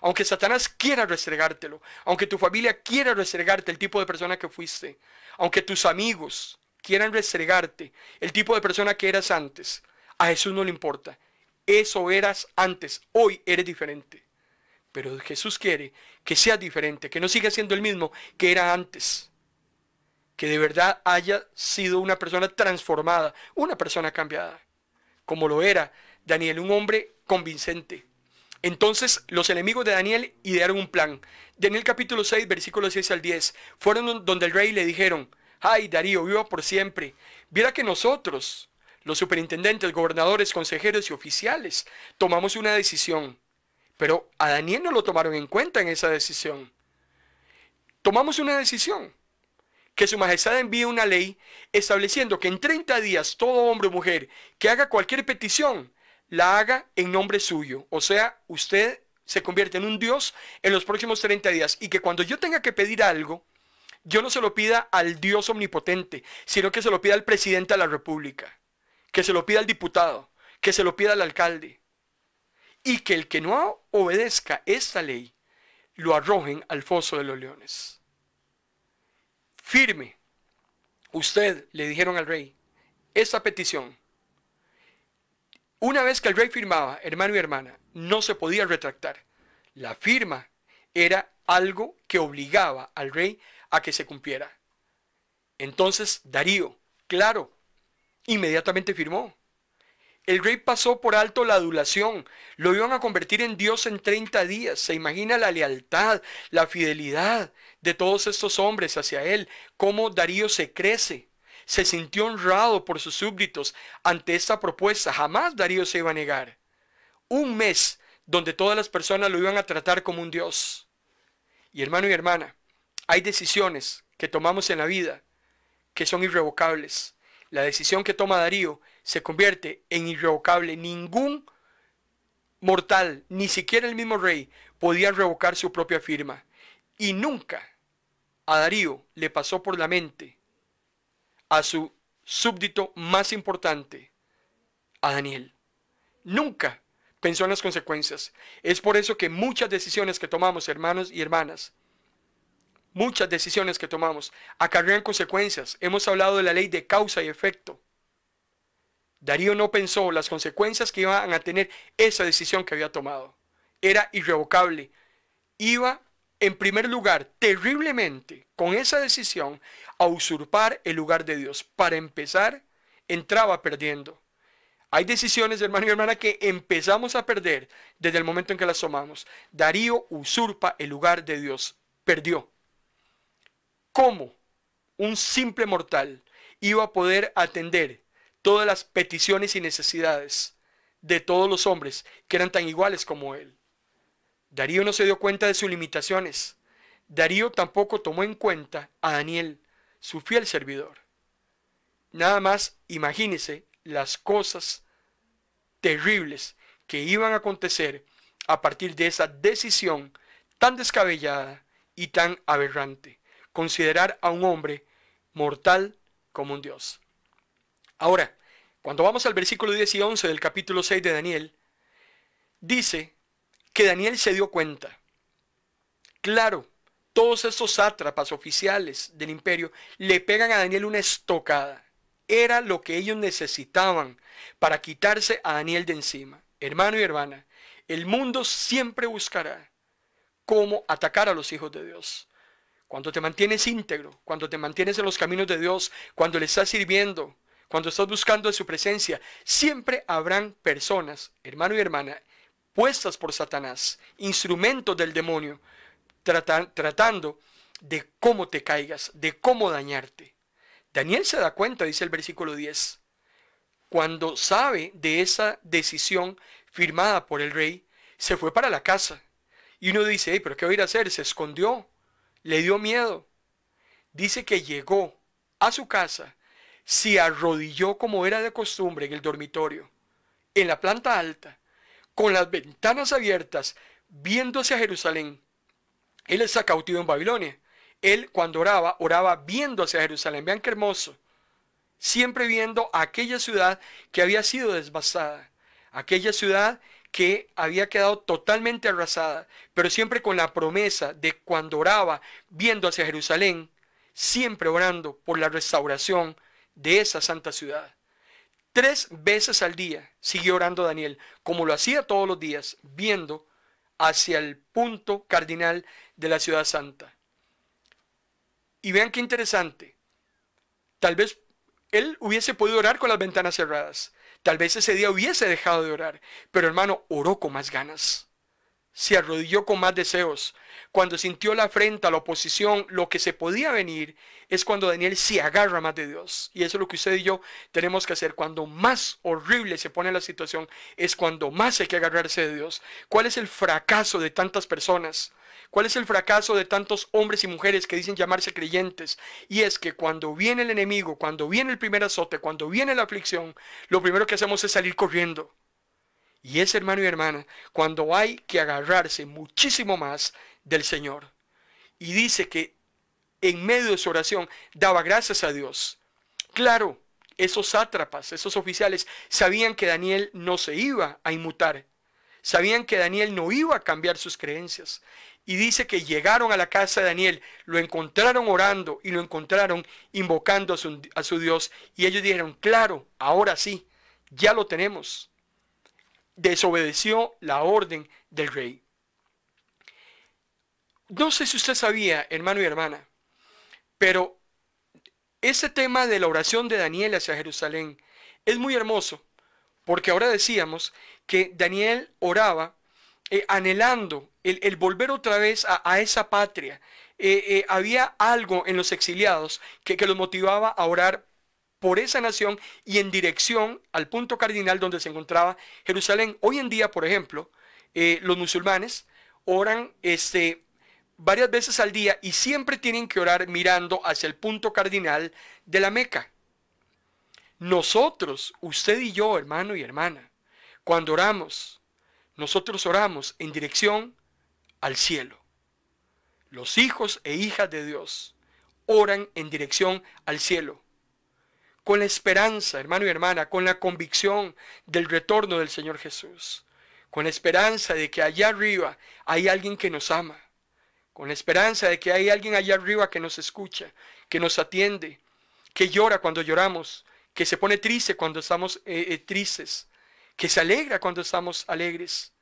Aunque Satanás quiera restregártelo, aunque tu familia quiera restregarte el tipo de persona que fuiste, aunque tus amigos quieran restregarte el tipo de persona que eras antes, a Jesús no le importa. Eso eras antes, hoy eres diferente. Pero Jesús quiere que sea diferente, que no siga siendo el mismo que era antes. Que de verdad haya sido una persona transformada, una persona cambiada, como lo era Daniel, un hombre convincente. Entonces los enemigos de Daniel idearon un plan. Daniel capítulo 6, versículos 6 al 10. Fueron donde el rey le dijeron, ay Darío, viva por siempre. Viera que nosotros, los superintendentes, gobernadores, consejeros y oficiales, tomamos una decisión pero a Daniel no lo tomaron en cuenta en esa decisión. Tomamos una decisión. Que su majestad envíe una ley estableciendo que en 30 días todo hombre o mujer que haga cualquier petición, la haga en nombre suyo. O sea, usted se convierte en un Dios en los próximos 30 días. Y que cuando yo tenga que pedir algo, yo no se lo pida al Dios omnipotente, sino que se lo pida al presidente de la República, que se lo pida al diputado, que se lo pida al alcalde, y que el que no obedezca esta ley lo arrojen al foso de los leones. Firme, usted le dijeron al rey esta petición. Una vez que el rey firmaba, hermano y hermana, no se podía retractar. La firma era algo que obligaba al rey a que se cumpliera. Entonces Darío, claro, inmediatamente firmó. El rey pasó por alto la adulación. Lo iban a convertir en Dios en 30 días. Se imagina la lealtad, la fidelidad de todos estos hombres hacia él. Cómo Darío se crece. Se sintió honrado por sus súbditos ante esta propuesta. Jamás Darío se iba a negar. Un mes donde todas las personas lo iban a tratar como un Dios. Y hermano y hermana, hay decisiones que tomamos en la vida que son irrevocables la decisión que toma Darío se convierte en irrevocable. Ningún mortal, ni siquiera el mismo rey, podía revocar su propia firma. Y nunca a Darío le pasó por la mente a su súbdito más importante, a Daniel. Nunca pensó en las consecuencias. Es por eso que muchas decisiones que tomamos, hermanos y hermanas, Muchas decisiones que tomamos acarrean consecuencias. Hemos hablado de la ley de causa y efecto. Darío no pensó las consecuencias que iban a tener esa decisión que había tomado. Era irrevocable. Iba, en primer lugar, terriblemente con esa decisión a usurpar el lugar de Dios. Para empezar, entraba perdiendo. Hay decisiones, hermano y hermana, que empezamos a perder desde el momento en que las tomamos. Darío usurpa el lugar de Dios. Perdió. ¿Cómo un simple mortal iba a poder atender todas las peticiones y necesidades de todos los hombres que eran tan iguales como él? Darío no se dio cuenta de sus limitaciones. Darío tampoco tomó en cuenta a Daniel, su fiel servidor. Nada más imagínese las cosas terribles que iban a acontecer a partir de esa decisión tan descabellada y tan aberrante considerar a un hombre mortal como un Dios. Ahora, cuando vamos al versículo 10 y 11 del capítulo 6 de Daniel, dice que Daniel se dio cuenta. Claro, todos estos sátrapas oficiales del imperio le pegan a Daniel una estocada. Era lo que ellos necesitaban para quitarse a Daniel de encima. Hermano y hermana, el mundo siempre buscará cómo atacar a los hijos de Dios cuando te mantienes íntegro, cuando te mantienes en los caminos de Dios, cuando le estás sirviendo, cuando estás buscando su presencia, siempre habrán personas, hermano y hermana, puestas por Satanás, instrumentos del demonio, tratando de cómo te caigas, de cómo dañarte. Daniel se da cuenta, dice el versículo 10, cuando sabe de esa decisión firmada por el rey, se fue para la casa. Y uno dice, pero ¿qué voy a ir a hacer? Se escondió le dio miedo. Dice que llegó a su casa, se arrodilló como era de costumbre en el dormitorio, en la planta alta, con las ventanas abiertas, viéndose a Jerusalén. Él está cautivo en Babilonia. Él cuando oraba, oraba viéndose a Jerusalén. Vean qué hermoso. Siempre viendo aquella ciudad que había sido desbastada, aquella ciudad que había quedado totalmente arrasada, pero siempre con la promesa de cuando oraba viendo hacia Jerusalén, siempre orando por la restauración de esa santa ciudad. Tres veces al día siguió orando Daniel, como lo hacía todos los días, viendo hacia el punto cardinal de la ciudad santa. Y vean qué interesante. Tal vez él hubiese podido orar con las ventanas cerradas, Tal vez ese día hubiese dejado de orar, pero hermano, oró con más ganas. Se arrodilló con más deseos. Cuando sintió la afrenta, la oposición, lo que se podía venir, es cuando Daniel se agarra más de Dios. Y eso es lo que usted y yo tenemos que hacer. Cuando más horrible se pone la situación, es cuando más hay que agarrarse de Dios. ¿Cuál es el fracaso de tantas personas? ¿Cuál es el fracaso de tantos hombres y mujeres que dicen llamarse creyentes? Y es que cuando viene el enemigo, cuando viene el primer azote, cuando viene la aflicción, lo primero que hacemos es salir corriendo. Y es, hermano y hermana, cuando hay que agarrarse muchísimo más del Señor. Y dice que en medio de su oración daba gracias a Dios. Claro, esos sátrapas, esos oficiales, sabían que Daniel no se iba a inmutar. Sabían que Daniel no iba a cambiar sus creencias. Y dice que llegaron a la casa de Daniel, lo encontraron orando y lo encontraron invocando a su, Dios. Y ellos dijeron, claro, ahora sí, ya lo tenemos. Desobedeció la orden del rey. No sé si usted sabía, hermano y hermana, pero ese tema de la oración de Daniel hacia Jerusalén es muy hermoso, porque ahora decíamos que Daniel oraba eh, anhelando el, volver otra vez a, esa patria. Eh, eh, había algo en los exiliados que, los motivaba a orar por esa nación y en dirección al punto cardinal donde se encontraba Jerusalén. Hoy en día, por ejemplo, los musulmanes oran este, varias veces al día y siempre tienen que orar mirando hacia el punto cardinal de la Meca. Nosotros, usted y yo, hermano y hermana, cuando oramos, nosotros oramos en dirección al cielo. Los hijos e hijas de Dios oran en dirección al cielo. Con la esperanza, hermano y hermana, con la convicción del retorno del Señor Jesús. Con la esperanza de que allá arriba hay alguien que nos ama. Con la esperanza de que hay alguien allá arriba que nos escucha, que nos atiende, que llora cuando lloramos, que se pone triste cuando estamos eh, eh, tristes, que se alegra cuando estamos alegres.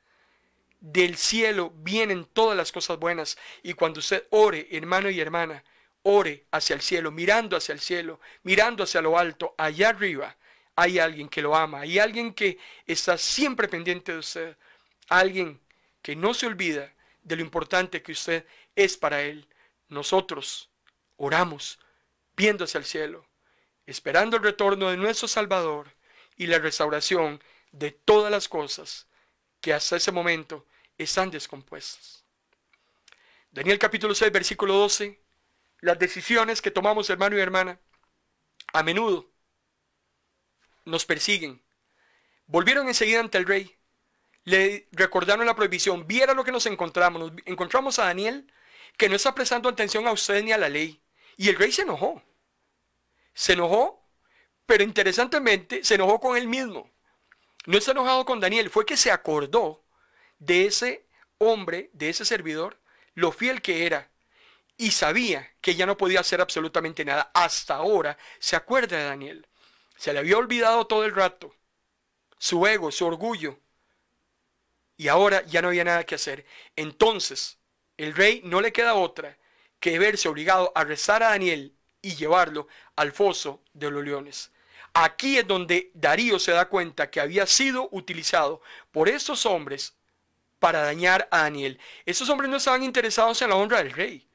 Del cielo vienen todas las cosas buenas. Y cuando usted ore, hermano y hermana, ore hacia el cielo, mirando hacia el cielo, mirando hacia lo alto, allá arriba, hay alguien que lo ama, hay alguien que está siempre pendiente de usted, alguien que no se olvida de lo importante que usted es para él. Nosotros oramos viendo hacia el cielo, esperando el retorno de nuestro Salvador y la restauración de todas las cosas que hasta ese momento están descompuestas. Daniel capítulo 6, versículo 12, las decisiones que tomamos hermano y hermana a menudo nos persiguen. Volvieron enseguida ante el rey, le recordaron la prohibición, viera lo que nos encontramos, nos encontramos a Daniel que no está prestando atención a usted ni a la ley. Y el rey se enojó, se enojó, pero interesantemente se enojó con él mismo no está enojado con Daniel, fue que se acordó de ese hombre, de ese servidor, lo fiel que era. Y sabía que ya no podía hacer absolutamente nada. Hasta ahora se acuerda de Daniel. Se le había olvidado todo el rato. Su ego, su orgullo. Y ahora ya no había nada que hacer. Entonces, el rey no le queda otra que verse obligado a rezar a Daniel y llevarlo al foso de los leones. Aquí es donde Darío se da cuenta que había sido utilizado por estos hombres para dañar a Daniel. Esos hombres no estaban interesados en la honra del rey.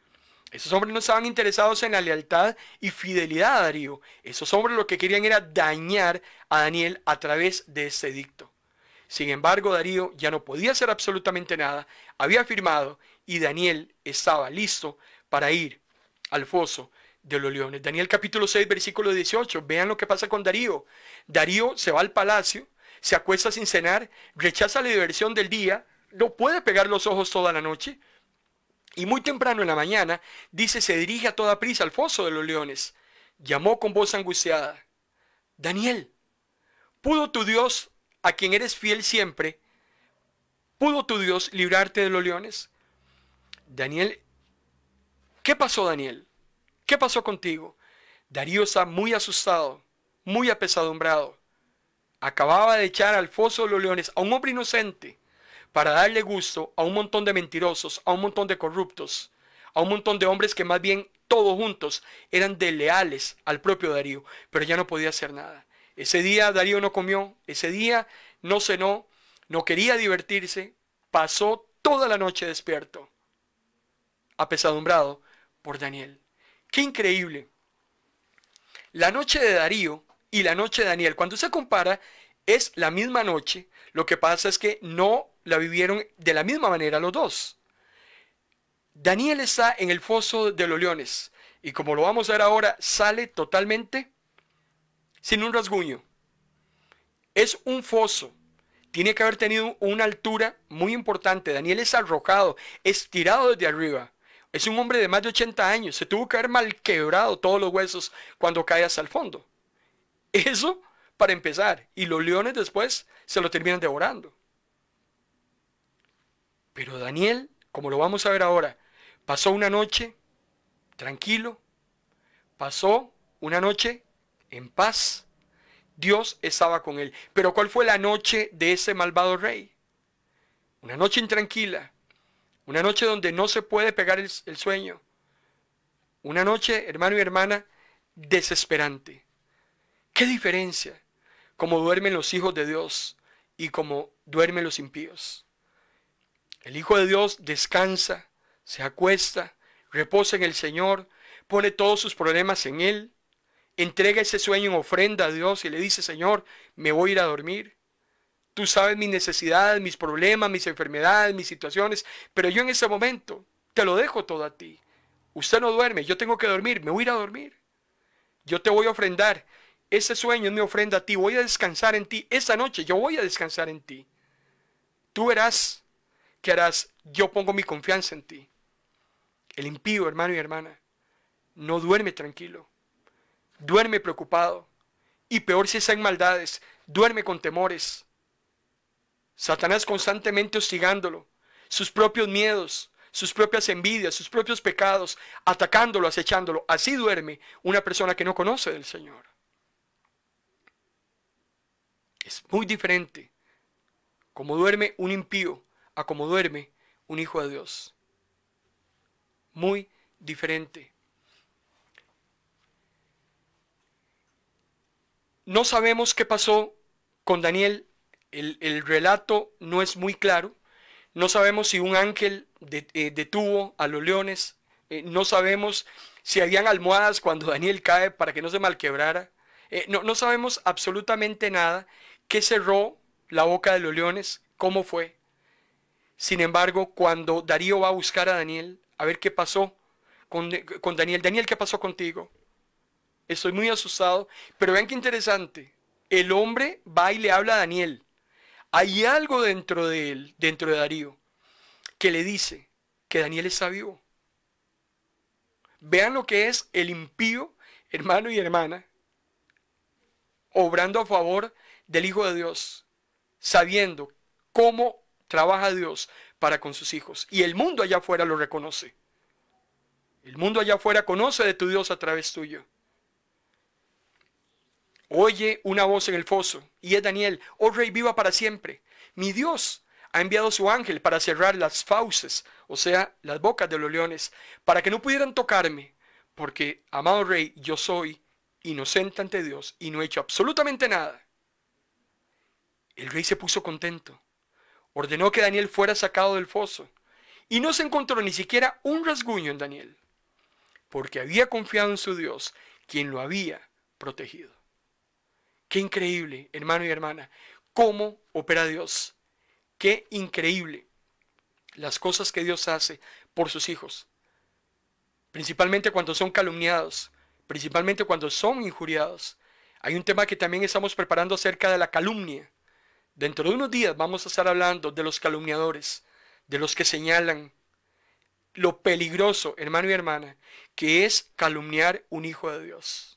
Esos hombres no estaban interesados en la lealtad y fidelidad a Darío. Esos hombres lo que querían era dañar a Daniel a través de este dicto. Sin embargo, Darío ya no podía hacer absolutamente nada, había firmado y Daniel estaba listo para ir al foso de los leones. Daniel capítulo 6, versículo 18. Vean lo que pasa con Darío. Darío se va al palacio, se acuesta sin cenar, rechaza la diversión del día, no puede pegar los ojos toda la noche. Y muy temprano en la mañana, dice, se dirige a toda prisa al foso de los leones. Llamó con voz angustiada, Daniel, ¿pudo tu Dios, a quien eres fiel siempre, pudo tu Dios librarte de los leones? Daniel, ¿qué pasó Daniel? ¿Qué pasó contigo? Darío está muy asustado, muy apesadumbrado. Acababa de echar al foso de los leones a un hombre inocente para darle gusto a un montón de mentirosos, a un montón de corruptos, a un montón de hombres que más bien todos juntos eran desleales al propio Darío, pero ya no podía hacer nada. Ese día Darío no comió, ese día no cenó, no quería divertirse, pasó toda la noche despierto, apesadumbrado por Daniel. Qué increíble. La noche de Darío y la noche de Daniel, cuando se compara, es la misma noche. Lo que pasa es que no la vivieron de la misma manera los dos. Daniel está en el foso de los leones y como lo vamos a ver ahora, sale totalmente sin un rasguño. Es un foso. Tiene que haber tenido una altura muy importante. Daniel es arrojado, estirado desde arriba. Es un hombre de más de 80 años. Se tuvo que haber mal quebrado todos los huesos cuando cae hasta el fondo. Eso para empezar. Y los leones después se lo terminan devorando. Pero Daniel, como lo vamos a ver ahora, pasó una noche tranquilo, pasó una noche en paz. Dios estaba con él. Pero ¿cuál fue la noche de ese malvado rey? Una noche intranquila, una noche donde no se puede pegar el, sueño. Una noche, hermano y hermana, desesperante. ¿Qué diferencia? Como duermen los hijos de Dios y como duermen los impíos. El Hijo de Dios descansa, se acuesta, reposa en el Señor, pone todos sus problemas en Él, entrega ese sueño en ofrenda a Dios y le dice, Señor, me voy a ir a dormir. Tú sabes mis necesidades, mis problemas, mis enfermedades, mis situaciones, pero yo en ese momento te lo dejo todo a ti. Usted no duerme, yo tengo que dormir, me voy a ir a dormir. Yo te voy a ofrendar. Ese sueño es mi ofrenda a ti. Voy a descansar en ti. Esa noche yo voy a descansar en ti. Tú verás que harás. Yo pongo mi confianza en ti. El impío, hermano y hermana, no duerme tranquilo. Duerme preocupado. Y peor si es en maldades, duerme con temores. Satanás constantemente hostigándolo, sus propios miedos, sus propias envidias, sus propios pecados, atacándolo, acechándolo. Así duerme una persona que no conoce del Señor. Es muy diferente como duerme un impío a como duerme un hijo de Dios. Muy diferente. No sabemos qué pasó con Daniel el, relato no es muy claro. No sabemos si un ángel eh, detuvo a los leones. Eh, no sabemos si habían almohadas cuando Daniel cae para que no se malquebrara. Eh, no, sabemos absolutamente nada. ¿Qué cerró la boca de los leones? ¿Cómo fue? Sin embargo, cuando Darío va a buscar a Daniel, a ver qué pasó con, con Daniel. Daniel, ¿qué pasó contigo? Estoy muy asustado. Pero vean qué interesante. El hombre va y le habla a Daniel. Hay algo dentro de él, dentro de Darío, que le dice que Daniel es sabio. Vean lo que es el impío, hermano y hermana, obrando a favor del Hijo de Dios, sabiendo cómo trabaja Dios para con sus hijos. Y el mundo allá afuera lo reconoce. El mundo allá afuera conoce de tu Dios a través tuyo. Oye una voz en el foso, y es Daniel, oh rey viva para siempre. Mi Dios ha enviado su ángel para cerrar las fauces, o sea, las bocas de los leones, para que no pudieran tocarme, porque, amado rey, yo soy inocente ante Dios y no he hecho absolutamente nada. El rey se puso contento, ordenó que Daniel fuera sacado del foso, y no se encontró ni siquiera un rasguño en Daniel, porque había confiado en su Dios, quien lo había protegido. Qué increíble, hermano y hermana, cómo opera Dios. Qué increíble las cosas que Dios hace por sus hijos. Principalmente cuando son calumniados, principalmente cuando son injuriados. Hay un tema que también estamos preparando acerca de la calumnia. Dentro de unos días vamos a estar hablando de los calumniadores, de los que señalan lo peligroso, hermano y hermana, que es calumniar un hijo de Dios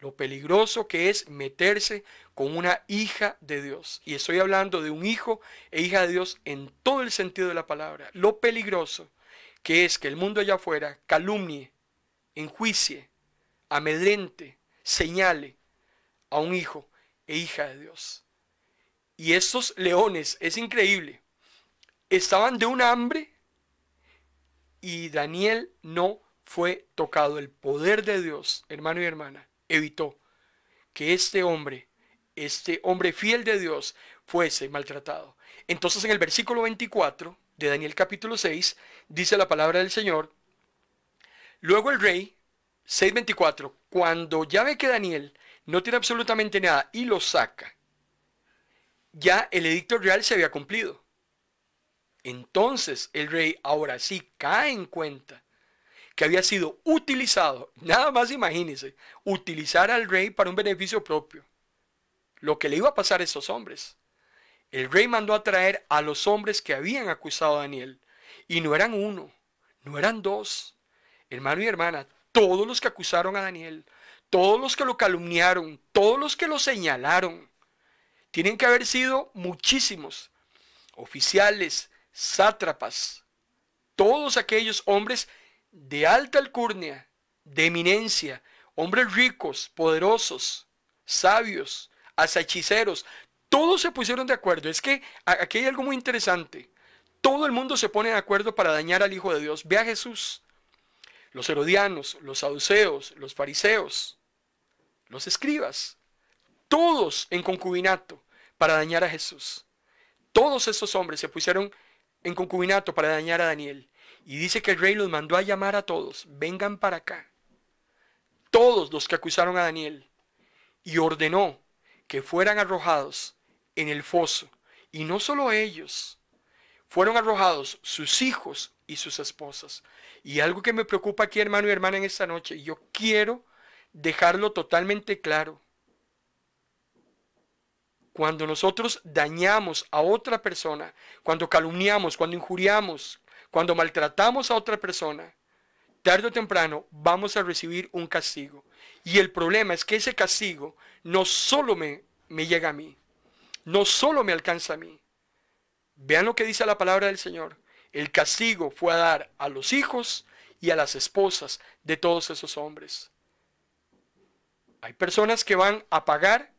lo peligroso que es meterse con una hija de Dios. Y estoy hablando de un hijo e hija de Dios en todo el sentido de la palabra. Lo peligroso que es que el mundo allá afuera calumnie, enjuicie, amedrente, señale a un hijo e hija de Dios. Y estos leones, es increíble, estaban de un hambre y Daniel no fue tocado. El poder de Dios, hermano y hermana, evitó que este hombre, este hombre fiel de Dios, fuese maltratado. Entonces en el versículo 24 de Daniel capítulo 6 dice la palabra del Señor, luego el rey, 6.24, cuando ya ve que Daniel no tiene absolutamente nada y lo saca, ya el edicto real se había cumplido. Entonces el rey ahora sí cae en cuenta que había sido utilizado, nada más imagínense, utilizar al rey para un beneficio propio. Lo que le iba a pasar a estos hombres. El rey mandó a traer a los hombres que habían acusado a Daniel. Y no eran uno, no eran dos. Hermano y hermana, todos los que acusaron a Daniel, todos los que lo calumniaron, todos los que lo señalaron, tienen que haber sido muchísimos oficiales, sátrapas, todos aquellos hombres de alta alcurnia, de eminencia, hombres ricos, poderosos, sabios, hasta todos se pusieron de acuerdo. Es que aquí hay algo muy interesante. Todo el mundo se pone de acuerdo para dañar al Hijo de Dios. Ve a Jesús. Los herodianos, los saduceos, los fariseos, los escribas. Todos en concubinato para dañar a Jesús. Todos estos hombres se pusieron en concubinato para dañar a Daniel. Y dice que el rey los mandó a llamar a todos, vengan para acá. Todos los que acusaron a Daniel. Y ordenó que fueran arrojados en el foso. Y no solo ellos, fueron arrojados sus hijos y sus esposas. Y algo que me preocupa aquí, hermano y hermana, en esta noche, yo quiero dejarlo totalmente claro. Cuando nosotros dañamos a otra persona, cuando calumniamos, cuando injuriamos, cuando maltratamos a otra persona, tarde o temprano vamos a recibir un castigo. Y el problema es que ese castigo no solo me, me llega a mí, no solo me alcanza a mí. Vean lo que dice la palabra del Señor. El castigo fue a dar a los hijos y a las esposas de todos esos hombres. Hay personas que van a pagar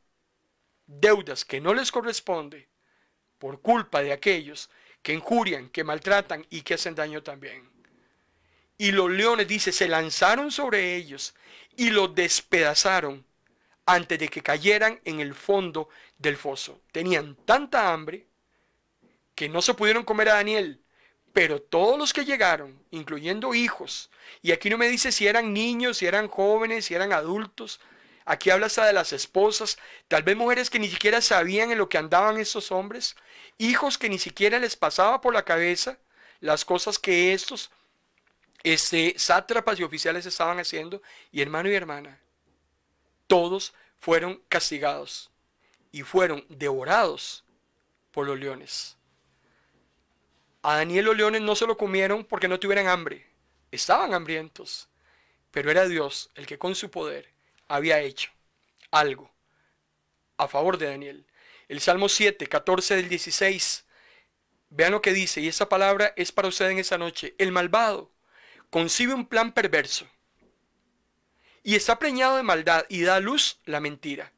deudas que no les corresponde por culpa de aquellos que injurian, que maltratan y que hacen daño también. Y los leones, dice, se lanzaron sobre ellos y los despedazaron antes de que cayeran en el fondo del foso. Tenían tanta hambre que no se pudieron comer a Daniel, pero todos los que llegaron, incluyendo hijos, y aquí no me dice si eran niños, si eran jóvenes, si eran adultos, aquí habla de las esposas, tal vez mujeres que ni siquiera sabían en lo que andaban esos hombres, hijos que ni siquiera les pasaba por la cabeza las cosas que estos este, sátrapas y oficiales estaban haciendo, y hermano y hermana, todos fueron castigados y fueron devorados por los leones. A Daniel los leones no se lo comieron porque no tuvieran hambre, estaban hambrientos, pero era Dios el que con su poder había hecho algo a favor de Daniel el Salmo 7, 14 del 16. Vean lo que dice, y esa palabra es para usted en esa noche. El malvado concibe un plan perverso y está preñado de maldad y da a luz la mentira.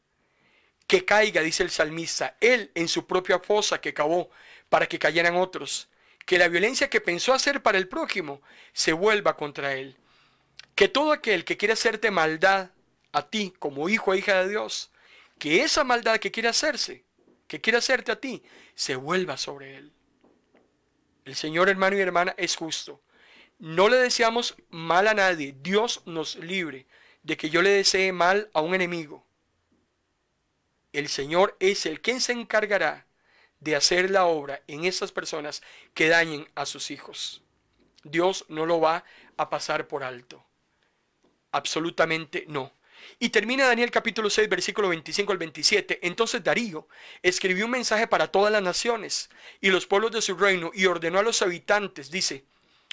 Que caiga, dice el salmista, él en su propia fosa que cavó para que cayeran otros. Que la violencia que pensó hacer para el prójimo se vuelva contra él. Que todo aquel que quiere hacerte maldad a ti como hijo e hija de Dios, que esa maldad que quiere hacerse que quiere hacerte a ti, se vuelva sobre él. El Señor, hermano y hermana, es justo. No le deseamos mal a nadie. Dios nos libre de que yo le desee mal a un enemigo. El Señor es el quien se encargará de hacer la obra en esas personas que dañen a sus hijos. Dios no lo va a pasar por alto. Absolutamente no. Y termina Daniel capítulo 6, versículo 25 al 27. Entonces Darío escribió un mensaje para todas las naciones y los pueblos de su reino y ordenó a los habitantes, dice,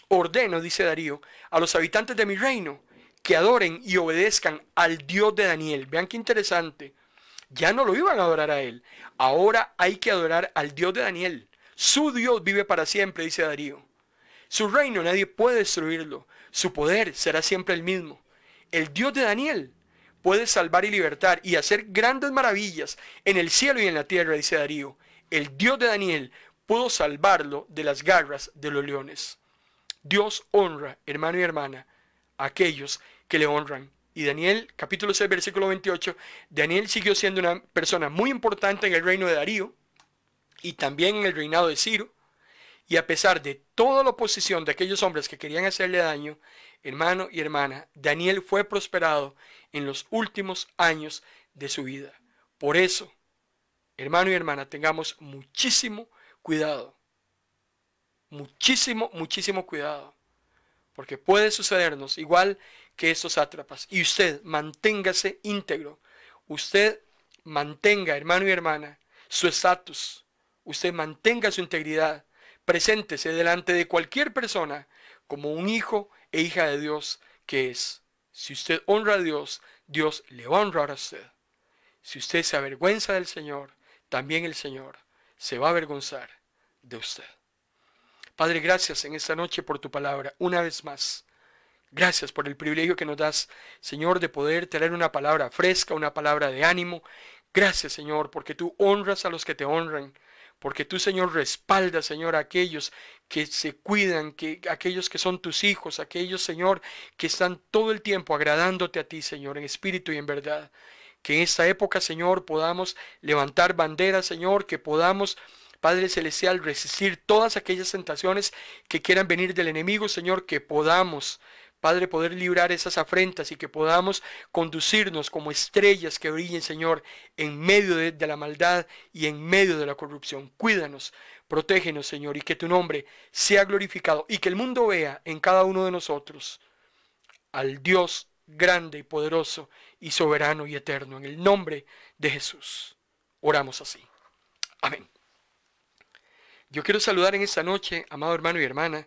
ordeno, dice Darío, a los habitantes de mi reino que adoren y obedezcan al Dios de Daniel. Vean qué interesante. Ya no lo iban a adorar a él. Ahora hay que adorar al Dios de Daniel. Su Dios vive para siempre, dice Darío. Su reino nadie puede destruirlo. Su poder será siempre el mismo. El Dios de Daniel puede salvar y libertar y hacer grandes maravillas en el cielo y en la tierra, dice Darío. El Dios de Daniel pudo salvarlo de las garras de los leones. Dios honra, hermano y hermana, a aquellos que le honran. Y Daniel, capítulo 6, versículo 28, Daniel siguió siendo una persona muy importante en el reino de Darío y también en el reinado de Ciro. Y a pesar de toda la oposición de aquellos hombres que querían hacerle daño, hermano y hermana, Daniel fue prosperado en los últimos años de su vida. Por eso, hermano y hermana, tengamos muchísimo cuidado. Muchísimo, muchísimo cuidado. Porque puede sucedernos igual que estos sátrapas. Y usted manténgase íntegro. Usted mantenga, hermano y hermana, su estatus. Usted mantenga su integridad. Preséntese delante de cualquier persona como un hijo e hija de Dios que es. Si usted honra a Dios, Dios le va a honrar a usted. Si usted se avergüenza del Señor, también el Señor se va a avergonzar de usted. Padre, gracias en esta noche por tu palabra, una vez más. Gracias por el privilegio que nos das, Señor, de poder traer una palabra fresca, una palabra de ánimo. Gracias, Señor, porque tú honras a los que te honran porque tú, Señor, respalda, Señor, a aquellos que se cuidan, que aquellos que son tus hijos, aquellos, Señor, que están todo el tiempo agradándote a ti, Señor, en espíritu y en verdad. Que en esta época, Señor, podamos levantar banderas, Señor, que podamos Padre Celestial, resistir todas aquellas tentaciones que quieran venir del enemigo, Señor, que podamos, Padre, poder librar esas afrentas y que podamos conducirnos como estrellas que brillen, Señor, en medio de, la maldad y en medio de la corrupción. Cuídanos, protégenos, Señor, y que tu nombre sea glorificado y que el mundo vea en cada uno de nosotros al Dios grande y poderoso y soberano y eterno. En el nombre de Jesús. Oramos así. Amén. Yo quiero saludar en esta noche, amado hermano y hermana,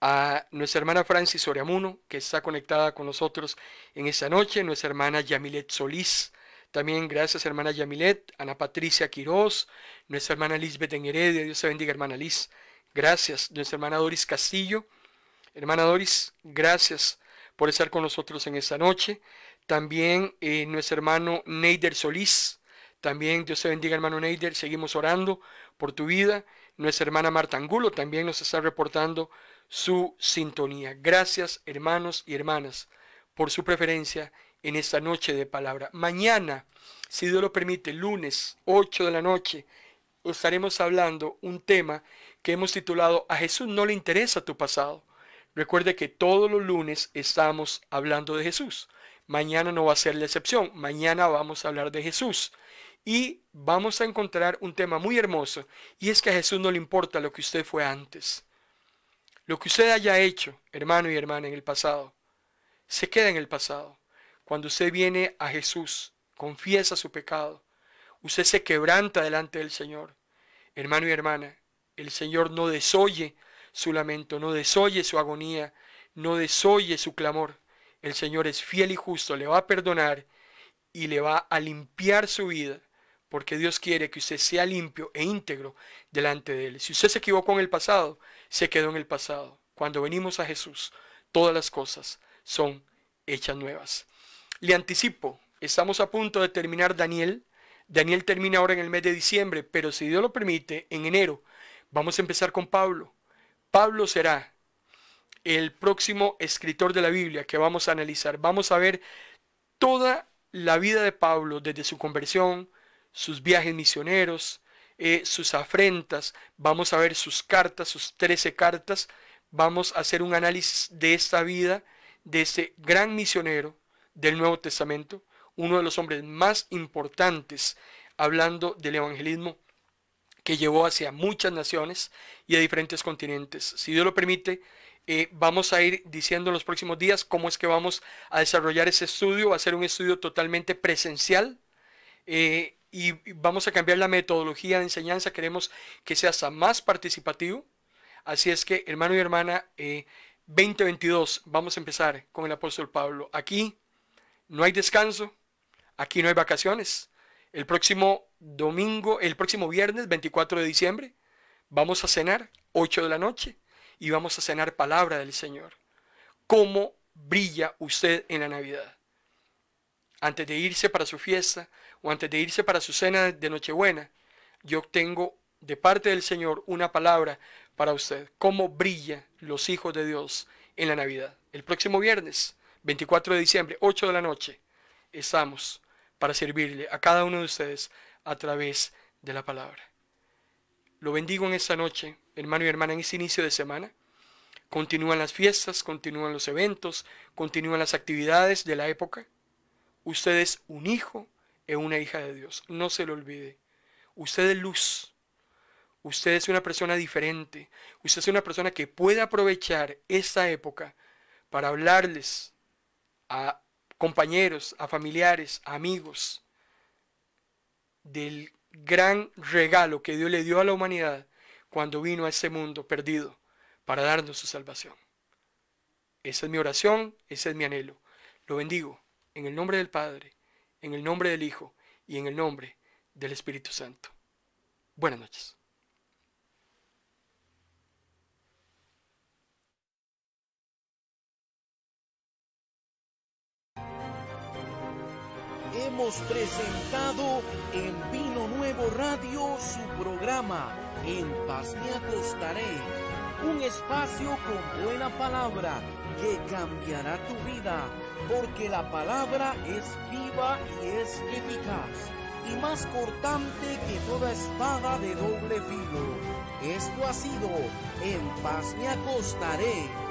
a nuestra hermana Francis Oriamuno, que está conectada con nosotros en esta noche, nuestra hermana Yamilet Solís. También gracias hermana Yamilet, Ana Patricia Quiroz, nuestra hermana Lisbeth en Heredia, Dios te bendiga hermana Liz. Gracias, nuestra hermana Doris Castillo. Hermana Doris, gracias por estar con nosotros en esta noche. También eh, nuestro hermano Neider Solís. También Dios te bendiga hermano Neider, seguimos orando por tu vida. Nuestra hermana Marta Angulo también nos está reportando su sintonía. Gracias hermanos y hermanas por su preferencia en esta noche de palabra. Mañana, si Dios lo permite, lunes 8 de la noche, estaremos hablando un tema que hemos titulado A Jesús no le interesa tu pasado. Recuerde que todos los lunes estamos hablando de Jesús. Mañana no va a ser la excepción. Mañana vamos a hablar de Jesús. Y vamos a encontrar un tema muy hermoso. Y es que a Jesús no le importa lo que usted fue antes. Lo que usted haya hecho, hermano y hermana, en el pasado, se queda en el pasado. Cuando usted viene a Jesús, confiesa su pecado, usted se quebranta delante del Señor. Hermano y hermana, el Señor no desoye su lamento, no desoye su agonía, no desoye su clamor. El Señor es fiel y justo, le va a perdonar y le va a limpiar su vida, porque Dios quiere que usted sea limpio e íntegro delante de Él. Si usted se equivocó en el pasado, se quedó en el pasado. Cuando venimos a Jesús, todas las cosas son hechas nuevas. Le anticipo, estamos a punto de terminar Daniel. Daniel termina ahora en el mes de diciembre, pero si Dios lo permite, en enero vamos a empezar con Pablo. Pablo será el próximo escritor de la Biblia que vamos a analizar. Vamos a ver toda la vida de Pablo, desde su conversión, sus viajes misioneros, eh, sus afrentas, vamos a ver sus cartas, sus 13 cartas, vamos a hacer un análisis de esta vida, de ese gran misionero del Nuevo Testamento, uno de los hombres más importantes hablando del evangelismo que llevó hacia muchas naciones y a diferentes continentes. Si Dios lo permite, eh, vamos a ir diciendo en los próximos días cómo es que vamos a desarrollar ese estudio. Va a ser un estudio totalmente presencial. Eh, y vamos a cambiar la metodología de enseñanza, queremos que sea hasta más participativo. Así es que, hermano y hermana, 2022, eh, vamos a empezar con el apóstol Pablo. Aquí no hay descanso, aquí no hay vacaciones. El próximo domingo, el próximo viernes, 24 de diciembre, vamos a cenar, 8 de la noche, y vamos a cenar palabra del Señor. ¿Cómo brilla usted en la Navidad? Antes de irse para su fiesta, o antes de irse para su cena de Nochebuena, yo tengo de parte del Señor una palabra para usted. ¿Cómo brilla los hijos de Dios en la Navidad? El próximo viernes, 24 de diciembre, 8 de la noche, estamos para servirle a cada uno de ustedes a través de la palabra. Lo bendigo en esta noche, hermano y hermana, en este inicio de semana. Continúan las fiestas, continúan los eventos, continúan las actividades de la época. Usted es un hijo es una hija de Dios. No se lo olvide. Usted es luz. Usted es una persona diferente. Usted es una persona que puede aprovechar esta época para hablarles a compañeros, a familiares, a amigos del gran regalo que Dios le dio a la humanidad cuando vino a este mundo perdido para darnos su salvación. Esa es mi oración, ese es mi anhelo. Lo bendigo en el nombre del Padre en el nombre del Hijo y en el nombre del Espíritu Santo. Buenas noches. Hemos presentado en Vino Nuevo Radio su programa En Paz me acostaré un espacio con buena palabra que cambiará tu vida, porque la palabra es viva y es eficaz, y más cortante que toda espada de doble filo. Esto ha sido En paz me acostaré